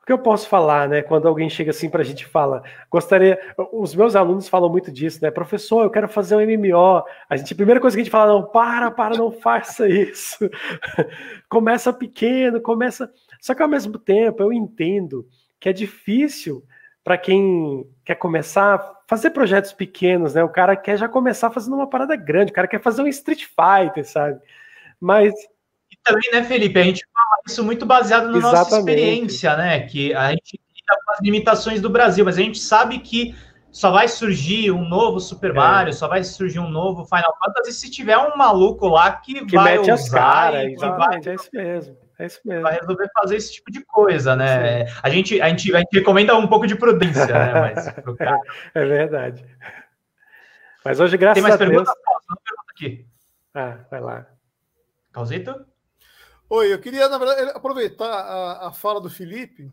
o que eu posso falar, né? Quando alguém chega assim para a gente fala, gostaria. Os meus alunos falam muito disso, né? Professor, eu quero fazer um MMO. A gente, a primeira coisa que a gente fala, não, para, para, não faça isso. começa pequeno, começa. Só que ao mesmo tempo eu entendo que é difícil para quem quer começar, fazer projetos pequenos, né? O cara quer já começar fazendo uma parada grande, o cara quer fazer um Street Fighter, sabe? Mas. E também, né, Felipe, a gente fala isso muito baseado na Exatamente. nossa experiência, né? Que a gente com as limitações do Brasil, mas a gente sabe que só vai surgir um novo Super é. Mario, é. só vai surgir um novo Final Fantasy se tiver um maluco lá que, que vai mete usar as caras, vai... é isso mesmo. É isso mesmo. Vai resolver fazer esse tipo de coisa, né? A gente, a, gente, a gente recomenda um pouco de prudência, né? Mas cara... É, é verdade. Mas hoje, graças a Deus... Tem mais perguntas? pergunta aqui. Ah, vai lá. Causito? Oi, eu queria, na verdade, aproveitar a, a fala do Felipe.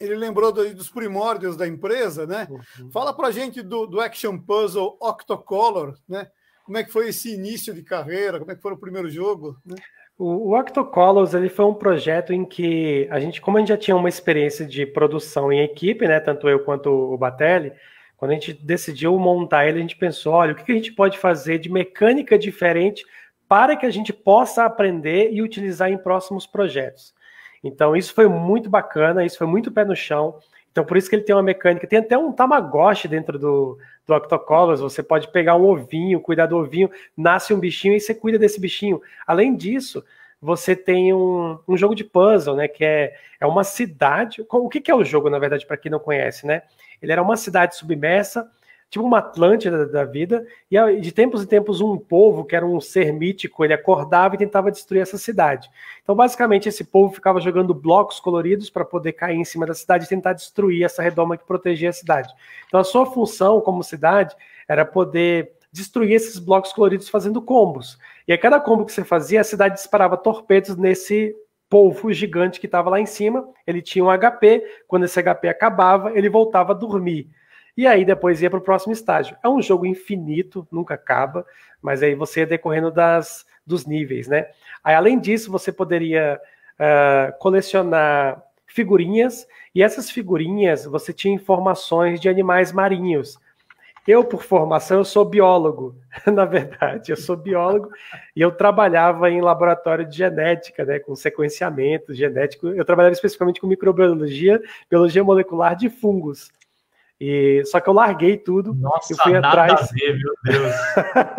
Ele lembrou do, dos primórdios da empresa, né? Uhum. Fala pra gente do, do Action Puzzle Octocolor, né? Como é que foi esse início de carreira? Como é que foi o primeiro jogo? Né? O, o Octocolors ele foi um projeto em que a gente, como a gente já tinha uma experiência de produção em equipe, né, tanto eu quanto o Batelli, quando a gente decidiu montar ele, a gente pensou, olha, o que a gente pode fazer de mecânica diferente para que a gente possa aprender e utilizar em próximos projetos. Então, isso foi muito bacana, isso foi muito pé no chão. Então, por isso que ele tem uma mecânica, tem até um Tamagotchi dentro do, Lactocolas, você pode pegar um ovinho, cuidar do ovinho, nasce um bichinho e você cuida desse bichinho. Além disso, você tem um, um jogo de puzzle, né? Que é, é uma cidade. O que, que é o jogo, na verdade, para quem não conhece, né? Ele era uma cidade submersa tipo uma Atlântida da vida, e de tempos em tempos um povo, que era um ser mítico, ele acordava e tentava destruir essa cidade. Então, basicamente, esse povo ficava jogando blocos coloridos para poder cair em cima da cidade e tentar destruir essa redoma que protegia a cidade. Então, a sua função como cidade era poder destruir esses blocos coloridos fazendo combos. E a cada combo que você fazia, a cidade disparava torpedos nesse polvo gigante que estava lá em cima. Ele tinha um HP, quando esse HP acabava, ele voltava a dormir e aí depois ia para o próximo estágio. É um jogo infinito, nunca acaba, mas aí você ia decorrendo das, dos níveis, né? Aí, além disso, você poderia uh, colecionar figurinhas, e essas figurinhas você tinha informações de animais marinhos. Eu, por formação, eu sou biólogo, na verdade, eu sou biólogo e eu trabalhava em laboratório de genética, né, com sequenciamento genético. Eu trabalhava especificamente com microbiologia, biologia molecular de fungos. E, só que eu larguei tudo. Nossa, eu fui atrás. Ver, meu Deus.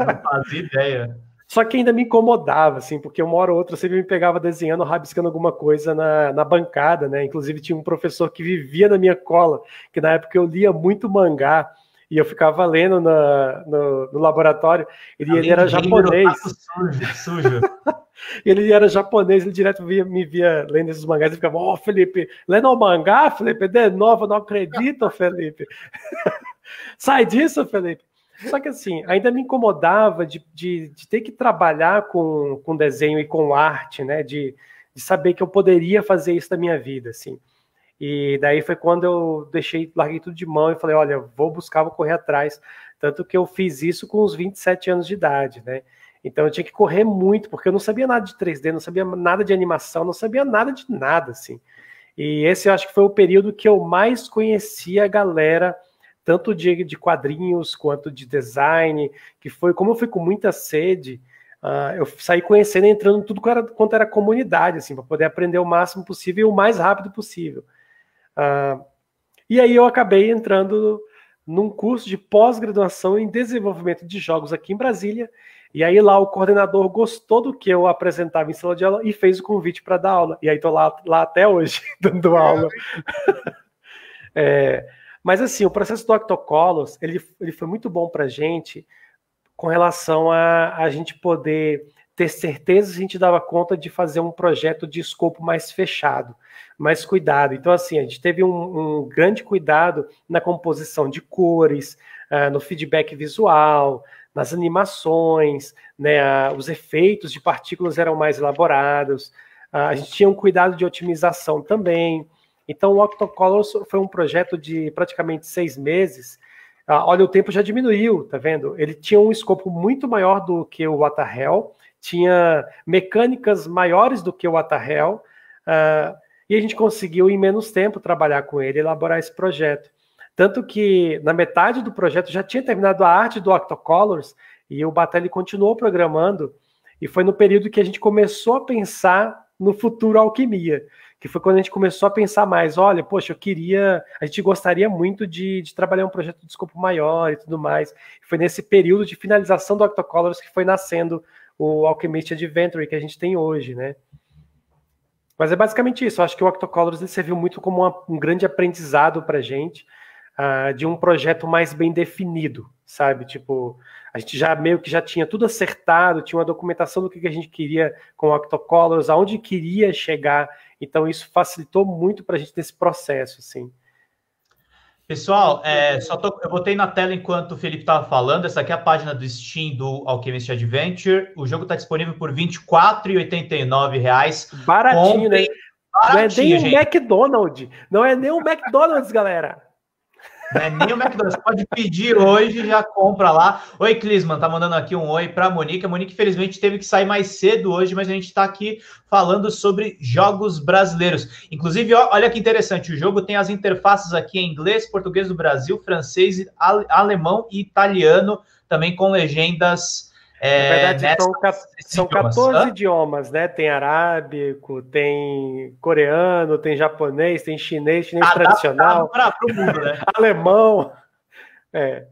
Não fazia ideia. Só que ainda me incomodava, assim, porque uma hora ou outra sempre me pegava desenhando, rabiscando alguma coisa na, na bancada, né? Inclusive tinha um professor que vivia na minha cola, que na época eu lia muito mangá e eu ficava lendo na, no, no laboratório, ele, ele era japonês. Sujo, sujo. ele era japonês, ele direto via, me via lendo esses mangás e ficava, ó, oh, Felipe, lendo o mangá, Felipe, de novo, não acredito, Felipe. Sai disso, Felipe. Só que assim, ainda me incomodava de, de, de, ter que trabalhar com, com desenho e com arte, né? De, de saber que eu poderia fazer isso da minha vida, assim. E daí foi quando eu deixei, larguei tudo de mão e falei, olha, vou buscar, vou correr atrás. Tanto que eu fiz isso com os 27 anos de idade, né? Então eu tinha que correr muito, porque eu não sabia nada de 3D, não sabia nada de animação, não sabia nada de nada, assim. E esse eu acho que foi o período que eu mais conheci a galera, tanto de, de quadrinhos quanto de design, que foi, como eu fui com muita sede, uh, eu saí conhecendo, entrando tudo quanto era, quanto era comunidade, assim, para poder aprender o máximo possível e o mais rápido possível. Uh, e aí eu acabei entrando num curso de pós-graduação em desenvolvimento de jogos aqui em Brasília. E aí lá o coordenador gostou do que eu apresentava em sala de aula e fez o convite para dar aula. E aí tô lá, lá até hoje, dando aula. é, mas assim, o processo do Octocolos, ele, ele foi muito bom para gente com relação a a gente poder ter certeza se a gente dava conta de fazer um projeto de escopo mais fechado, mais cuidado. Então, assim, a gente teve um, um grande cuidado na composição de cores, uh, no feedback visual, nas animações, né, uh, os efeitos de partículas eram mais elaborados, uh, a gente tinha um cuidado de otimização também. Então, o Octocolor foi um projeto de praticamente seis meses. Ah, olha, o tempo já diminuiu, tá vendo? Ele tinha um escopo muito maior do que o Waterhell, tinha mecânicas maiores do que o Atahel, uh, e a gente conseguiu, em menos tempo, trabalhar com ele, elaborar esse projeto. Tanto que, na metade do projeto, já tinha terminado a arte do Octocolors, e o Batelli continuou programando, e foi no período que a gente começou a pensar no futuro alquimia, que foi quando a gente começou a pensar mais, olha, poxa, eu queria, a gente gostaria muito de, de trabalhar um projeto de escopo maior e tudo mais. Foi nesse período de finalização do Octocolors que foi nascendo o Alchemist Adventure que a gente tem hoje, né? Mas é basicamente isso. Eu acho que o Octocolors ele serviu muito como uma, um grande aprendizado para a gente uh, de um projeto mais bem definido, sabe? Tipo, a gente já meio que já tinha tudo acertado, tinha uma documentação do que, que a gente queria com o Octocolors, aonde queria chegar. Então isso facilitou muito para a gente nesse processo, assim. Pessoal, é, só tô, eu botei na tela enquanto o Felipe estava falando. Essa aqui é a página do Steam do Alchemist Adventure. O jogo está disponível por R$ 24,89. Baratinho, Ontem, né? Baratinho, não é nem gente. um McDonald's. Não é nem um McDonald's, galera. É nem o McDonald's. Pode pedir hoje, já compra lá. Oi, Clisman, tá mandando aqui um oi para Monique. A Monique, infelizmente, teve que sair mais cedo hoje, mas a gente está aqui falando sobre jogos brasileiros. Inclusive, ó, olha que interessante, o jogo tem as interfaces aqui em inglês, português do Brasil, francês, ale alemão e italiano, também com legendas é, Na verdade, nessa, são, são 14 idiomas, né? Tem arábico, tem coreano, tem japonês, tem chinês, chinês Adaptado tradicional. Para o mundo, né? alemão. É.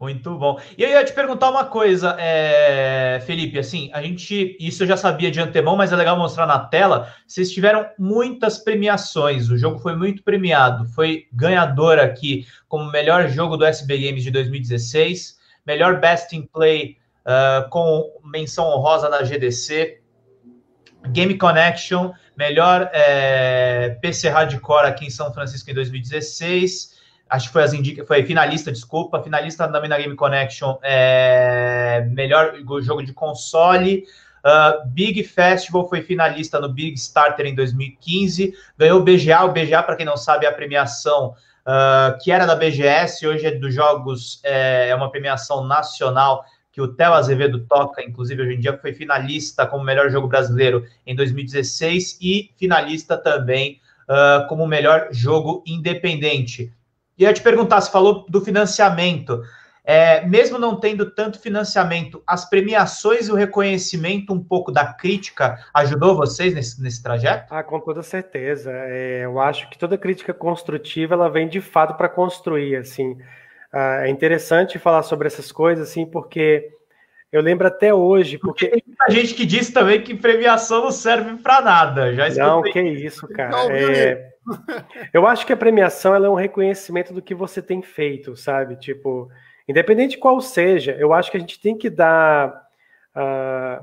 Muito bom. E eu ia te perguntar uma coisa, é, Felipe, assim, a gente, isso eu já sabia de antemão, mas é legal mostrar na tela, vocês tiveram muitas premiações, o jogo foi muito premiado, foi ganhador aqui como melhor jogo do SB Games de 2016, melhor Best in Play uh, com menção honrosa na GDC. Game Connection, melhor é, eh, PC Hardcore aqui em São Francisco em 2016. Acho que foi, as indica, foi finalista, desculpa, finalista também na Game Connection, é, melhor jogo de console. Uh, Big Festival foi finalista no Big Starter em 2015, ganhou o BGA. O BGA, para quem não sabe, é a premiação uh, que era da BGS, hoje é dos jogos, é, é uma premiação nacional que o Theo Azevedo toca, inclusive hoje em dia, foi finalista como melhor jogo brasileiro em 2016 e finalista também uh, como melhor jogo independente. E eu te perguntar, você falou do financiamento. É, mesmo não tendo tanto financiamento, as premiações e o reconhecimento um pouco da crítica ajudou vocês nesse, nesse trajeto? Ah, com toda certeza. É, eu acho que toda crítica construtiva ela vem de fato para construir, assim. Ah, é interessante falar sobre essas coisas, assim, porque eu lembro até hoje. Porque, porque tem muita gente que diz também que premiação não serve para nada. Já Não, que isso, cara. Não, é... eu acho que a premiação é um reconhecimento do que você tem feito, sabe? Tipo, independente qual seja, eu acho que a gente tem que dar. Uh,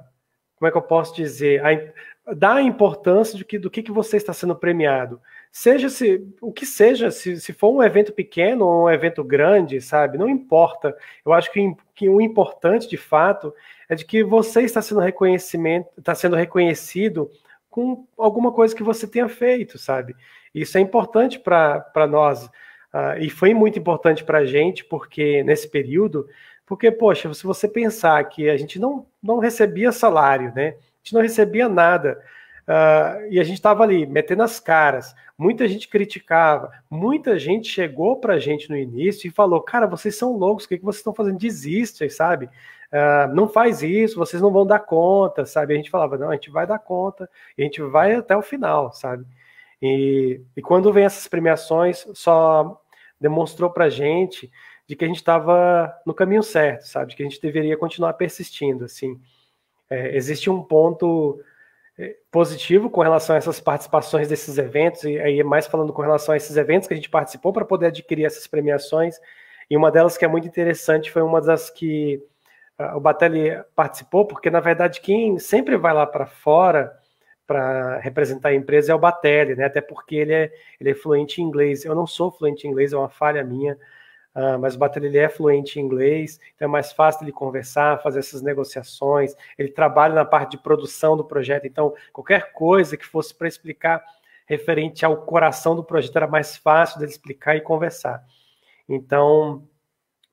como é que eu posso dizer? A, dar a importância de que, do que, que você está sendo premiado seja se o que seja, se, se for um evento pequeno ou um evento grande, sabe? Não importa. Eu acho que, que o importante de fato é de que você está sendo reconhecimento, está sendo reconhecido com alguma coisa que você tenha feito, sabe? Isso é importante para nós. Uh, e foi muito importante para a gente, porque nesse período, porque, poxa, se você pensar que a gente não, não recebia salário, né? A gente não recebia nada Uh, e a gente estava ali metendo as caras. Muita gente criticava, muita gente chegou para a gente no início e falou: Cara, vocês são loucos, o que, que vocês estão fazendo? Desistem, sabe? Uh, não faz isso, vocês não vão dar conta, sabe? A gente falava: Não, a gente vai dar conta, a gente vai até o final, sabe? E, e quando vem essas premiações, só demonstrou para a gente de que a gente estava no caminho certo, sabe? De que a gente deveria continuar persistindo, assim. É, existe um ponto é, positivo com relação a essas participações desses eventos, e aí é mais falando com relação a esses eventos que a gente participou para poder adquirir essas premiações. E uma delas que é muito interessante foi uma das que ah, o Batelli participou, porque na verdade quem sempre vai lá para fora para representar a empresa é o Batelli, né? Até porque ele é, ele é fluente em inglês. Eu não sou fluente em inglês, é uma falha minha. Ah, mas o Batelli é fluente em inglês, então é mais fácil ele conversar, fazer essas negociações. Ele trabalha na parte de produção do projeto, então qualquer coisa que fosse para explicar referente ao coração do projeto era mais fácil dele explicar e conversar. Então,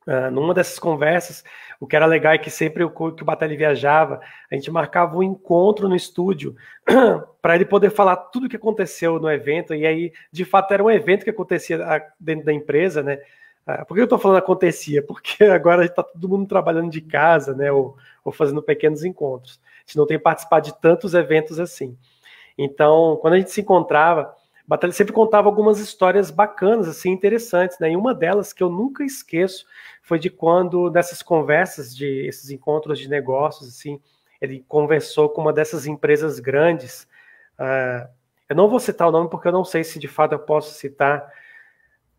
Uh, numa dessas conversas, o que era legal é que sempre o, que o Batalha viajava, a gente marcava um encontro no estúdio para ele poder falar tudo o que aconteceu no evento. E aí, de fato, era um evento que acontecia ah, dentro da empresa, né? É, por que eu estou falando acontecia? Porque agora está todo mundo trabalhando de casa, né? Ou, ou fazendo pequenos encontros. A gente não tem participado de tantos eventos assim. Então, quando a gente se encontrava, Batalha sempre contava algumas histórias bacanas, assim, interessantes, né? E uma delas que eu nunca esqueço foi de quando, nessas conversas, de esses encontros de negócios, assim, ele conversou com uma dessas empresas grandes. Uh, eu não vou citar o nome porque eu não sei se de fato eu posso citar,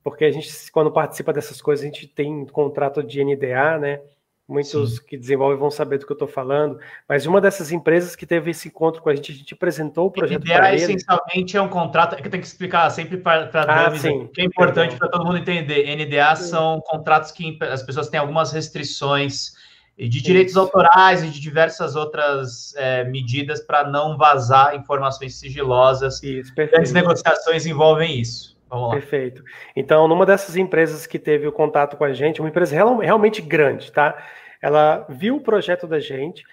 porque a gente, quando participa dessas coisas, a gente tem um contrato de NDA, né? Muitos Sim. que desenvolvem vão saber do que eu estou falando, mas uma dessas empresas que teve esse encontro com a gente, a gente apresentou o projeto para essencialmente é um contrato, é que tem que explicar sempre para ah, sim, que é importante para todo mundo entender. NDA sim. são contratos que as pessoas têm algumas restrições de direitos autorais e de diversas outras é, medidas para não vazar informações sigilosas. Isso, As negociações envolvem isso. Vamos lá. Perfeito. Então, numa dessas empresas que teve o contato com a gente, uma empresa realmente grande, tá? Ela viu o projeto da gente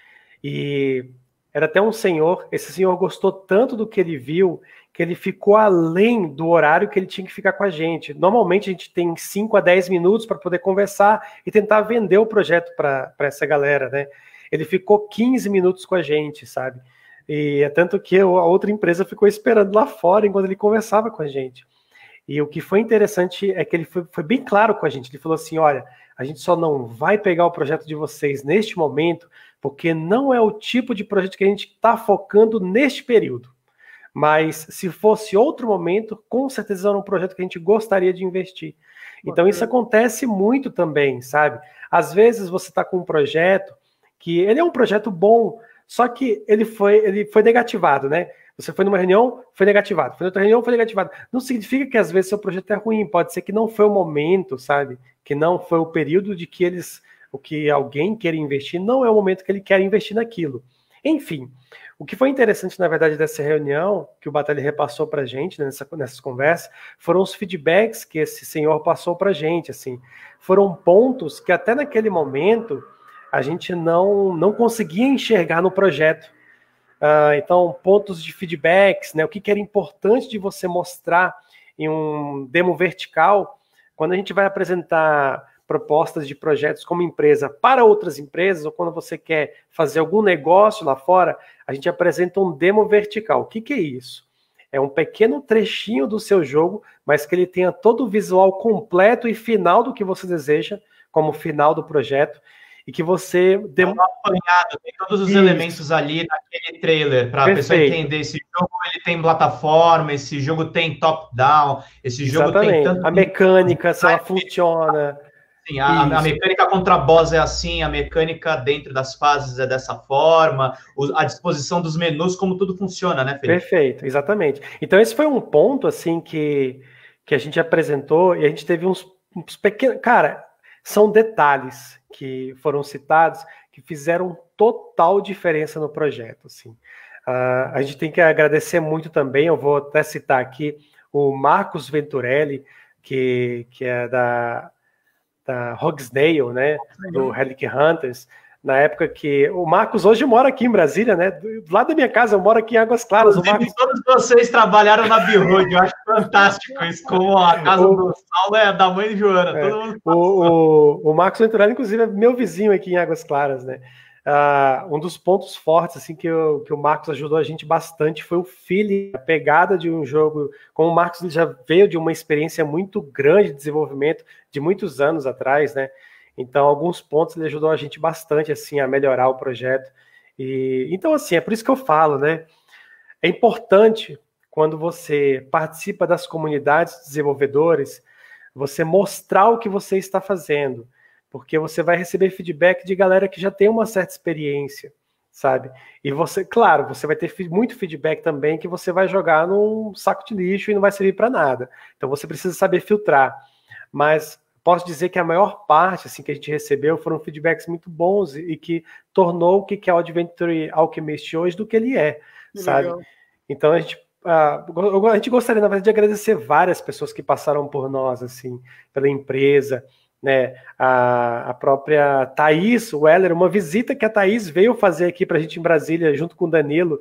e era até um senhor. Esse senhor gostou tanto do que ele viu que ele ficou além do horário que ele tinha que ficar com a gente. Normalmente a gente tem 5 a 10 minutos para poder conversar e tentar vender o projeto para essa galera, né? Ele ficou 15 minutos com a gente, sabe? E é tanto que a outra empresa ficou esperando lá fora enquanto ele conversava com a gente. E o que foi interessante é que ele foi, foi, bem claro com a gente. Ele falou assim: olha, a gente só não vai pegar o projeto de vocês neste momento, porque não é o tipo de projeto que a gente está focando neste período. Mas se fosse outro momento, com certeza era um projeto que a gente gostaria de investir. Então isso acontece muito também, sabe? Às vezes você está com um projeto que ele é um projeto bom, só que ele foi, ele foi negativado, né? Você foi numa reunião, foi negativado. Foi outra reunião, foi negativado. Não significa que às vezes seu projeto é ruim. Pode ser que não foi o momento, sabe? Que não foi o período de que eles, o que alguém quer investir, não é o momento que ele quer investir naquilo. Enfim, o que foi interessante, na verdade, dessa reunião que o Batalha repassou para gente né, nessa, nessas conversas foram os feedbacks que esse senhor passou para gente. Assim, foram pontos que até naquele momento a gente não não conseguia enxergar no projeto. Ah, então, pontos de feedbacks, né? O que, que era importante de você mostrar em um demo vertical, quando a gente vai apresentar propostas de projetos como empresa para outras empresas, ou quando você quer fazer algum negócio lá fora, a gente apresenta um demo vertical. O que, que é isso? É um pequeno trechinho do seu jogo, mas que ele tenha todo o visual completo e final do que você deseja, como final do projeto, e que você deu um apanhado, tem todos os Isso. elementos ali naquele trailer para a pessoa entender esse jogo ele tem plataforma, esse jogo tem top down, esse jogo Exatamente. tem tanto a mecânica, se ela funciona. Sim, a, a, mecânica contra boss é assim, a mecânica dentro das fases é dessa forma, a disposição dos menus, como tudo funciona, né, Felipe? Perfeito, exatamente. Então esse foi um ponto assim que que a gente apresentou e a gente teve uns, uns pequenos, cara, são detalhes que foram citados que fizeram total diferença no projeto. Assim. Uh, a gente tem que agradecer muito também, eu vou até citar aqui o Marcos Venturelli, que, que é da, da Hogsnail, né, do Relic uhum. Hunters, na época que o Marcos hoje mora aqui em Brasília, né? Do lado da minha casa, eu moro aqui em Águas Claras. Marcos... todos vocês trabalharam na Birrode, eu acho fantástico isso, como a casa o... do Saulo é da mãe de Joana. É. O, o, o, Marcos Venturelli, inclusive, é meu vizinho aqui em Águas Claras, né? Uh, um dos pontos fortes assim que, eu, que o Marcos ajudou a gente bastante foi o feeling, a pegada de um jogo. Como o Marcos já veio de uma experiência muito grande de desenvolvimento de muitos anos atrás, né? Então, alguns pontos ele ajudou a gente bastante assim a melhorar o projeto. E então assim, é por isso que eu falo, né? É importante quando você participa das comunidades desenvolvedores, você mostrar o que você está fazendo, porque você vai receber feedback de galera que já tem uma certa experiência, sabe? E você, claro, você vai ter muito feedback também que você vai jogar num saco de lixo e não vai servir para nada. Então você precisa saber filtrar. Mas posso dizer que a maior parte assim que a gente recebeu foram feedbacks muito bons e, que tornou o que é o Adventure Alchemist hoje do que ele é, sabe? Então a gente ah, a gente gostaria na verdade de agradecer várias pessoas que passaram por nós assim, pela empresa, né? A, a própria Thaís Weller, uma visita que a Thaís veio fazer aqui para a gente em Brasília junto com o Danilo,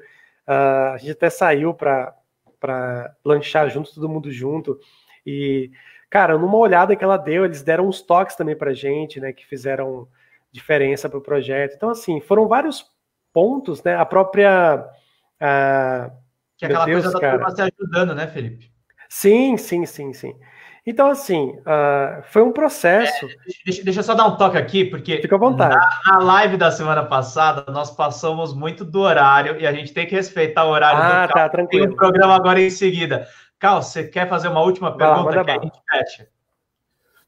uh, a gente até saiu para para lanchar junto, todo mundo junto e Cara, numa olhada que ela deu, eles deram uns toques também pra gente, né, que fizeram diferença para o projeto. Então, assim, foram vários pontos, né? A própria. A... Ah, que é aquela Deus, coisa da turma se ajudando, né, Felipe? Sim, sim, sim, sim. Então, assim, uh, foi um processo. É, deixa, deixa, eu só dar um toque aqui, porque. Fica à vontade. Na, na, live da semana passada, nós passamos muito do horário e a gente tem que respeitar o horário ah, do tá, tranquilo. Tem um programa agora em seguida. Carl, você quer fazer uma última pergunta que a gente fecha?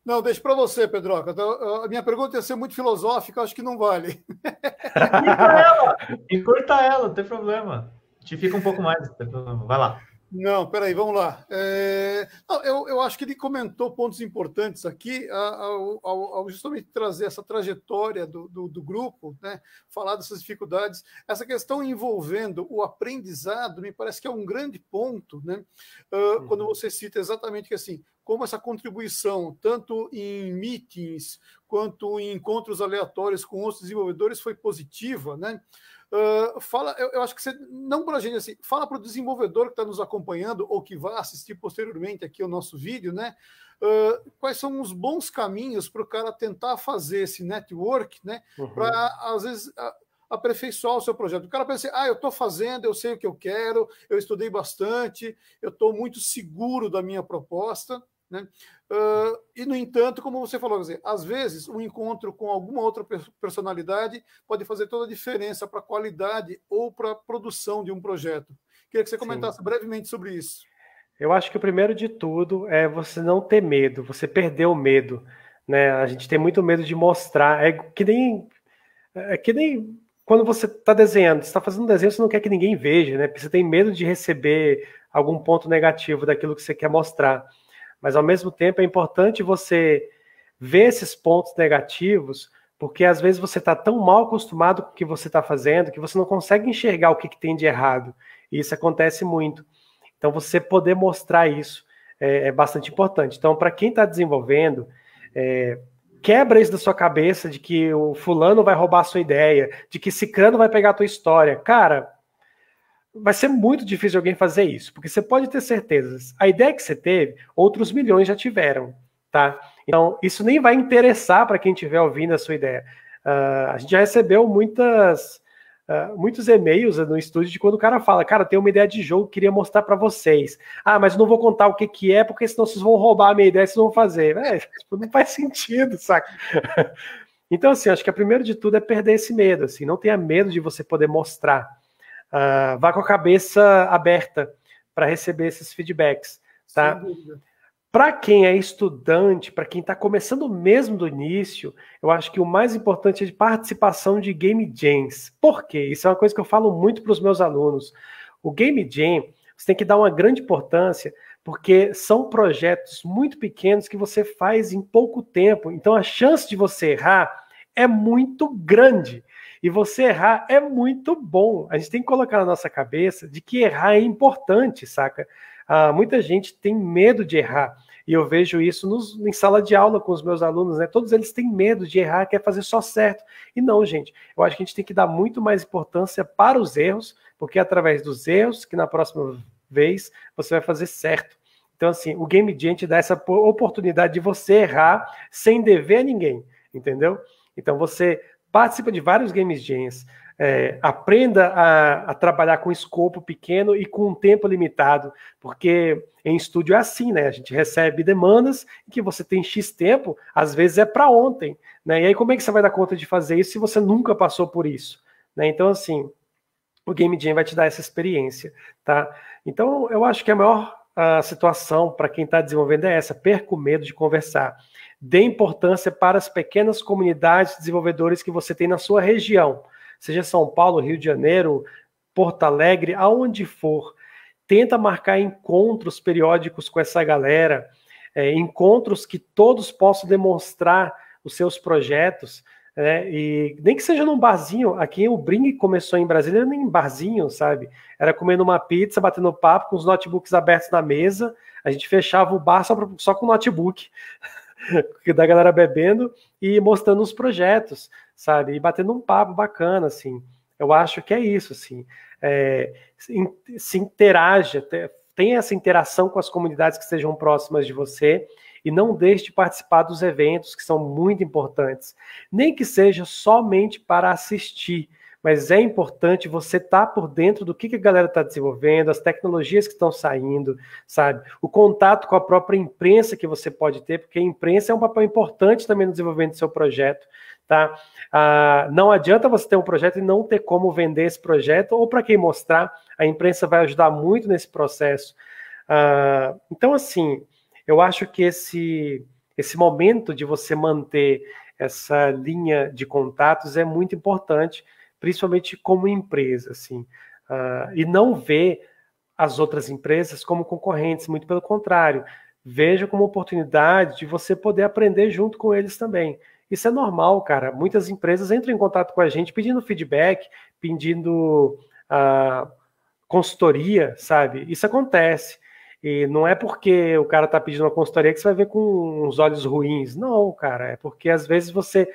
Não, deixo para você, Pedroca. Então, a minha pergunta ia ser muito filosófica, acho que não vale. Encurta ela, encurta ela, não tem problema. Te fica um pouco mais, não tem problema. Vai lá. Não, peraí, vamos lá. É... Não, eu, eu, acho que ele comentou pontos importantes aqui ao, ao, ao justamente trazer essa trajetória do, do, do, grupo, né? falar dessas dificuldades. Essa questão envolvendo o aprendizado me parece que é um grande ponto, né? Uh, uhum. Quando você cita exatamente que assim, como essa contribuição, tanto em meetings quanto em encontros aleatórios com outros desenvolvedores, foi positiva, né? Ah, fala, eu, eu, acho que você não para a gente assim, fala para o desenvolvedor que está nos acompanhando ou que vai assistir posteriormente aqui o nosso vídeo, né? Uh, quais são os bons caminhos para o cara tentar fazer esse network, né? Uhum. Para às vezes a, aperfeiçoar o seu projeto. O cara pensa, assim, ah, eu estou fazendo, eu sei o que eu quero, eu estudei bastante, eu estou muito seguro da minha proposta. Né? Uh, e, no entanto, como você falou, dizer, às vezes o um encontro com alguma outra personalidade pode fazer toda a diferença para a qualidade ou para a produção de um projeto. Queria que você comentasse Sim. brevemente sobre isso. Eu acho que o primeiro de tudo é você não ter medo, você perder o medo. Né? A gente tem muito medo de mostrar. É que nem, é que nem quando você está desenhando, você está fazendo um desenho, você não quer que ninguém veja, né? Você tem medo de receber algum ponto negativo daquilo que você quer mostrar. Mas ao mesmo tempo é importante você ver esses pontos negativos, porque às vezes você está tão mal acostumado com o que você está fazendo que você não consegue enxergar o que, que, tem de errado. E isso acontece muito. Então você poder mostrar isso é, é bastante importante. Então, para quem está desenvolvendo, é, quebra isso da sua cabeça de que o fulano vai roubar a sua ideia, de que Cicrano vai pegar a tua história. Cara, vai ser muito difícil alguém fazer isso, porque você pode ter certezas. A ideia que você teve, outros milhões já tiveram, tá? Então, isso nem vai interessar para quem estiver ouvindo a sua ideia. Uh, a gente já recebeu muitas, uh, muitos e-mails no estúdio de quando o cara fala, cara, tem uma ideia de jogo que queria mostrar para vocês. Ah, mas não vou contar o que, que é, porque senão vocês vão roubar a minha ideia, vocês vão fazer. É, tipo, não faz sentido, saca? então, assim, acho que a primeiro de tudo é perder esse medo, assim, não tenha medo de você poder mostrar uh, vá com a cabeça aberta para receber esses feedbacks, tá? Para quem é estudante, para quem está começando mesmo do início, eu acho que o mais importante é de participação de game jams. Por quê? Isso é uma coisa que eu falo muito para os meus alunos. O game jam, você tem que dar uma grande importância porque são projetos muito pequenos que você faz em pouco tempo. Então a chance de você errar é muito grande. E você errar é muito bom. A gente tem que colocar na nossa cabeça de que errar é importante, saca? Ah, muita gente tem medo de errar. E eu vejo isso nos, em sala de aula com os meus alunos, né? Todos eles têm medo de errar, quer fazer só certo. E não, gente. Eu acho que a gente tem que dar muito mais importância para os erros, porque é através dos erros que na próxima vez você vai fazer certo. Então, assim, o Game Jam te dá essa oportunidade de você errar sem dever a ninguém, entendeu? Então, você participa de vários game jams, é, aprenda a, a, trabalhar com escopo pequeno e com um tempo limitado, porque em estúdio é assim, né? A gente recebe demandas que você tem X tempo, às vezes é para ontem, né? E aí como é que você vai dar conta de fazer isso se você nunca passou por isso? Né? Então, assim, o Game Jam vai te dar essa experiência, tá? Então, eu acho que a maior a ah, situação para quem está desenvolvendo é essa, perca o medo de conversar dê importância para as pequenas comunidades desenvolvedores que você tem na sua região, seja São Paulo, Rio de Janeiro, Porto Alegre, aonde for. Tenta marcar encontros periódicos com essa galera, é, encontros que todos possam demonstrar os seus projetos, né? E nem que seja num barzinho, aqui o Bring começou em Brasília, nem em barzinho, sabe? Era comendo uma pizza, batendo papo, com os notebooks abertos na mesa, a gente fechava o bar só, pra, só com o notebook. da galera bebendo e mostrando os projetos, sabe? E batendo um papo bacana, assim. Eu acho que é isso, assim. É, se interaja, tenha essa interação com as comunidades que estejam próximas de você e não deixe de participar dos eventos que são muito importantes, nem que seja somente para assistir, mas é importante você estar tá por dentro do que, que a galera está desenvolvendo, as tecnologias que estão saindo, sabe? O contato com a própria imprensa que você pode ter, porque a imprensa é um papel importante também no desenvolvimento do seu projeto, tá? Ah, não adianta você ter um projeto e não ter como vender esse projeto, ou para quem mostrar, a imprensa vai ajudar muito nesse processo. Ah, então, assim, eu acho que esse, esse momento de você manter essa linha de contatos é muito importante principalmente como empresa, assim, uh, e não vê as outras empresas como concorrentes, muito pelo contrário, veja como oportunidade de você poder aprender junto com eles também. Isso é normal, cara. Muitas empresas entram em contato com a gente pedindo feedback, pedindo uh, consultoria, sabe? Isso acontece. E não é porque o cara está pedindo uma consultoria que você vai ver com uns olhos ruins. Não, cara. É porque às vezes você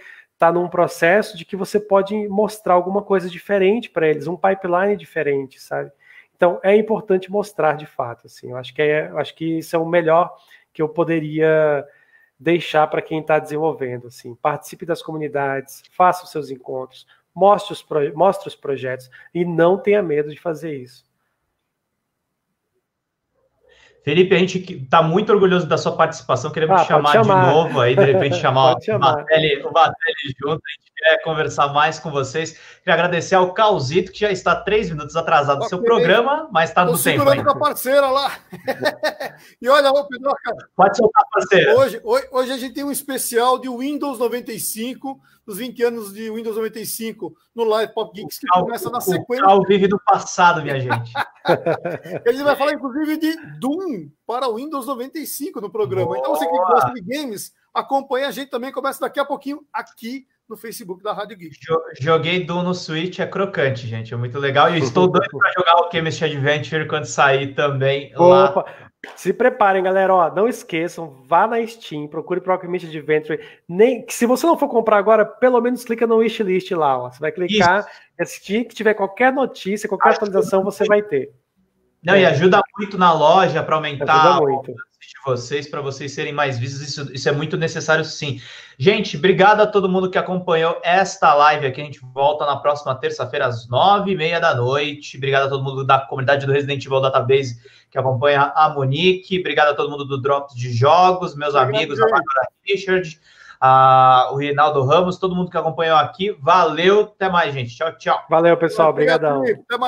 está num processo de que você pode mostrar alguma coisa diferente para eles, um pipeline diferente, sabe? Então é importante mostrar de fato, assim. Eu acho que é, acho que isso é o melhor que eu poderia deixar para quem está desenvolvendo, assim. Participe das comunidades, faça os seus encontros, mostre os, mostre os projetos e não tenha medo de fazer isso. Felipe, a gente está muito orgulhoso da sua participação, queremos ah, te chamar, chamar, de novo aí, de repente chamar o Batelli, o Batelli junto, a gente quer conversar mais com vocês. Queria agradecer ao Calzito, que já está três minutos atrasado do seu programa, mas está no tempo. Estou com a parceira lá. e olha, ô Pedro, cara. Pode soltar, parceira. hoje, hoje a gente tem um especial de Windows 95, dos 20 anos de Windows 95 no Live Pop Geeks, que começa na o sequência. Ao vivo do passado, minha gente. Ele vai falar, inclusive, de Doom para o Windows 95 no programa. Boa. Então, você que gosta de games, acompanha a gente também. Começa daqui a pouquinho aqui no Facebook da Rádio Geek. Joguei Doom no Switch, é crocante, gente. É muito legal. E eu estou doido para jogar o Chemist Adventure quando sair também Opa. lá se preparem, galera. Ó, não esqueçam, vá na Steam, procure pro Alchemist Adventure. Nem, se você não for comprar agora, pelo menos clica no wishlist lá. Ó. Você vai clicar, Isso. assistir, que tiver qualquer notícia, qualquer Acho atualização, você vai ter. Não, é. e ajuda muito na loja para aumentar. Ajuda muito de vocês, para vocês serem mais vistos. Isso, isso é muito necessário, sim. Gente, obrigado a todo mundo que acompanhou esta live aqui. A gente volta na próxima terça-feira, às nove e meia da noite. Obrigado a todo mundo da comunidade do Resident Evil Database que acompanha a Monique. Obrigado a todo mundo do Drops de Jogos, meus amigos, a Bárbara Richard, a, o Rinaldo Ramos, todo mundo que acompanhou aqui. Valeu, até mais, gente. Tchau, tchau. Valeu, pessoal. Obrigadão. Obrigado,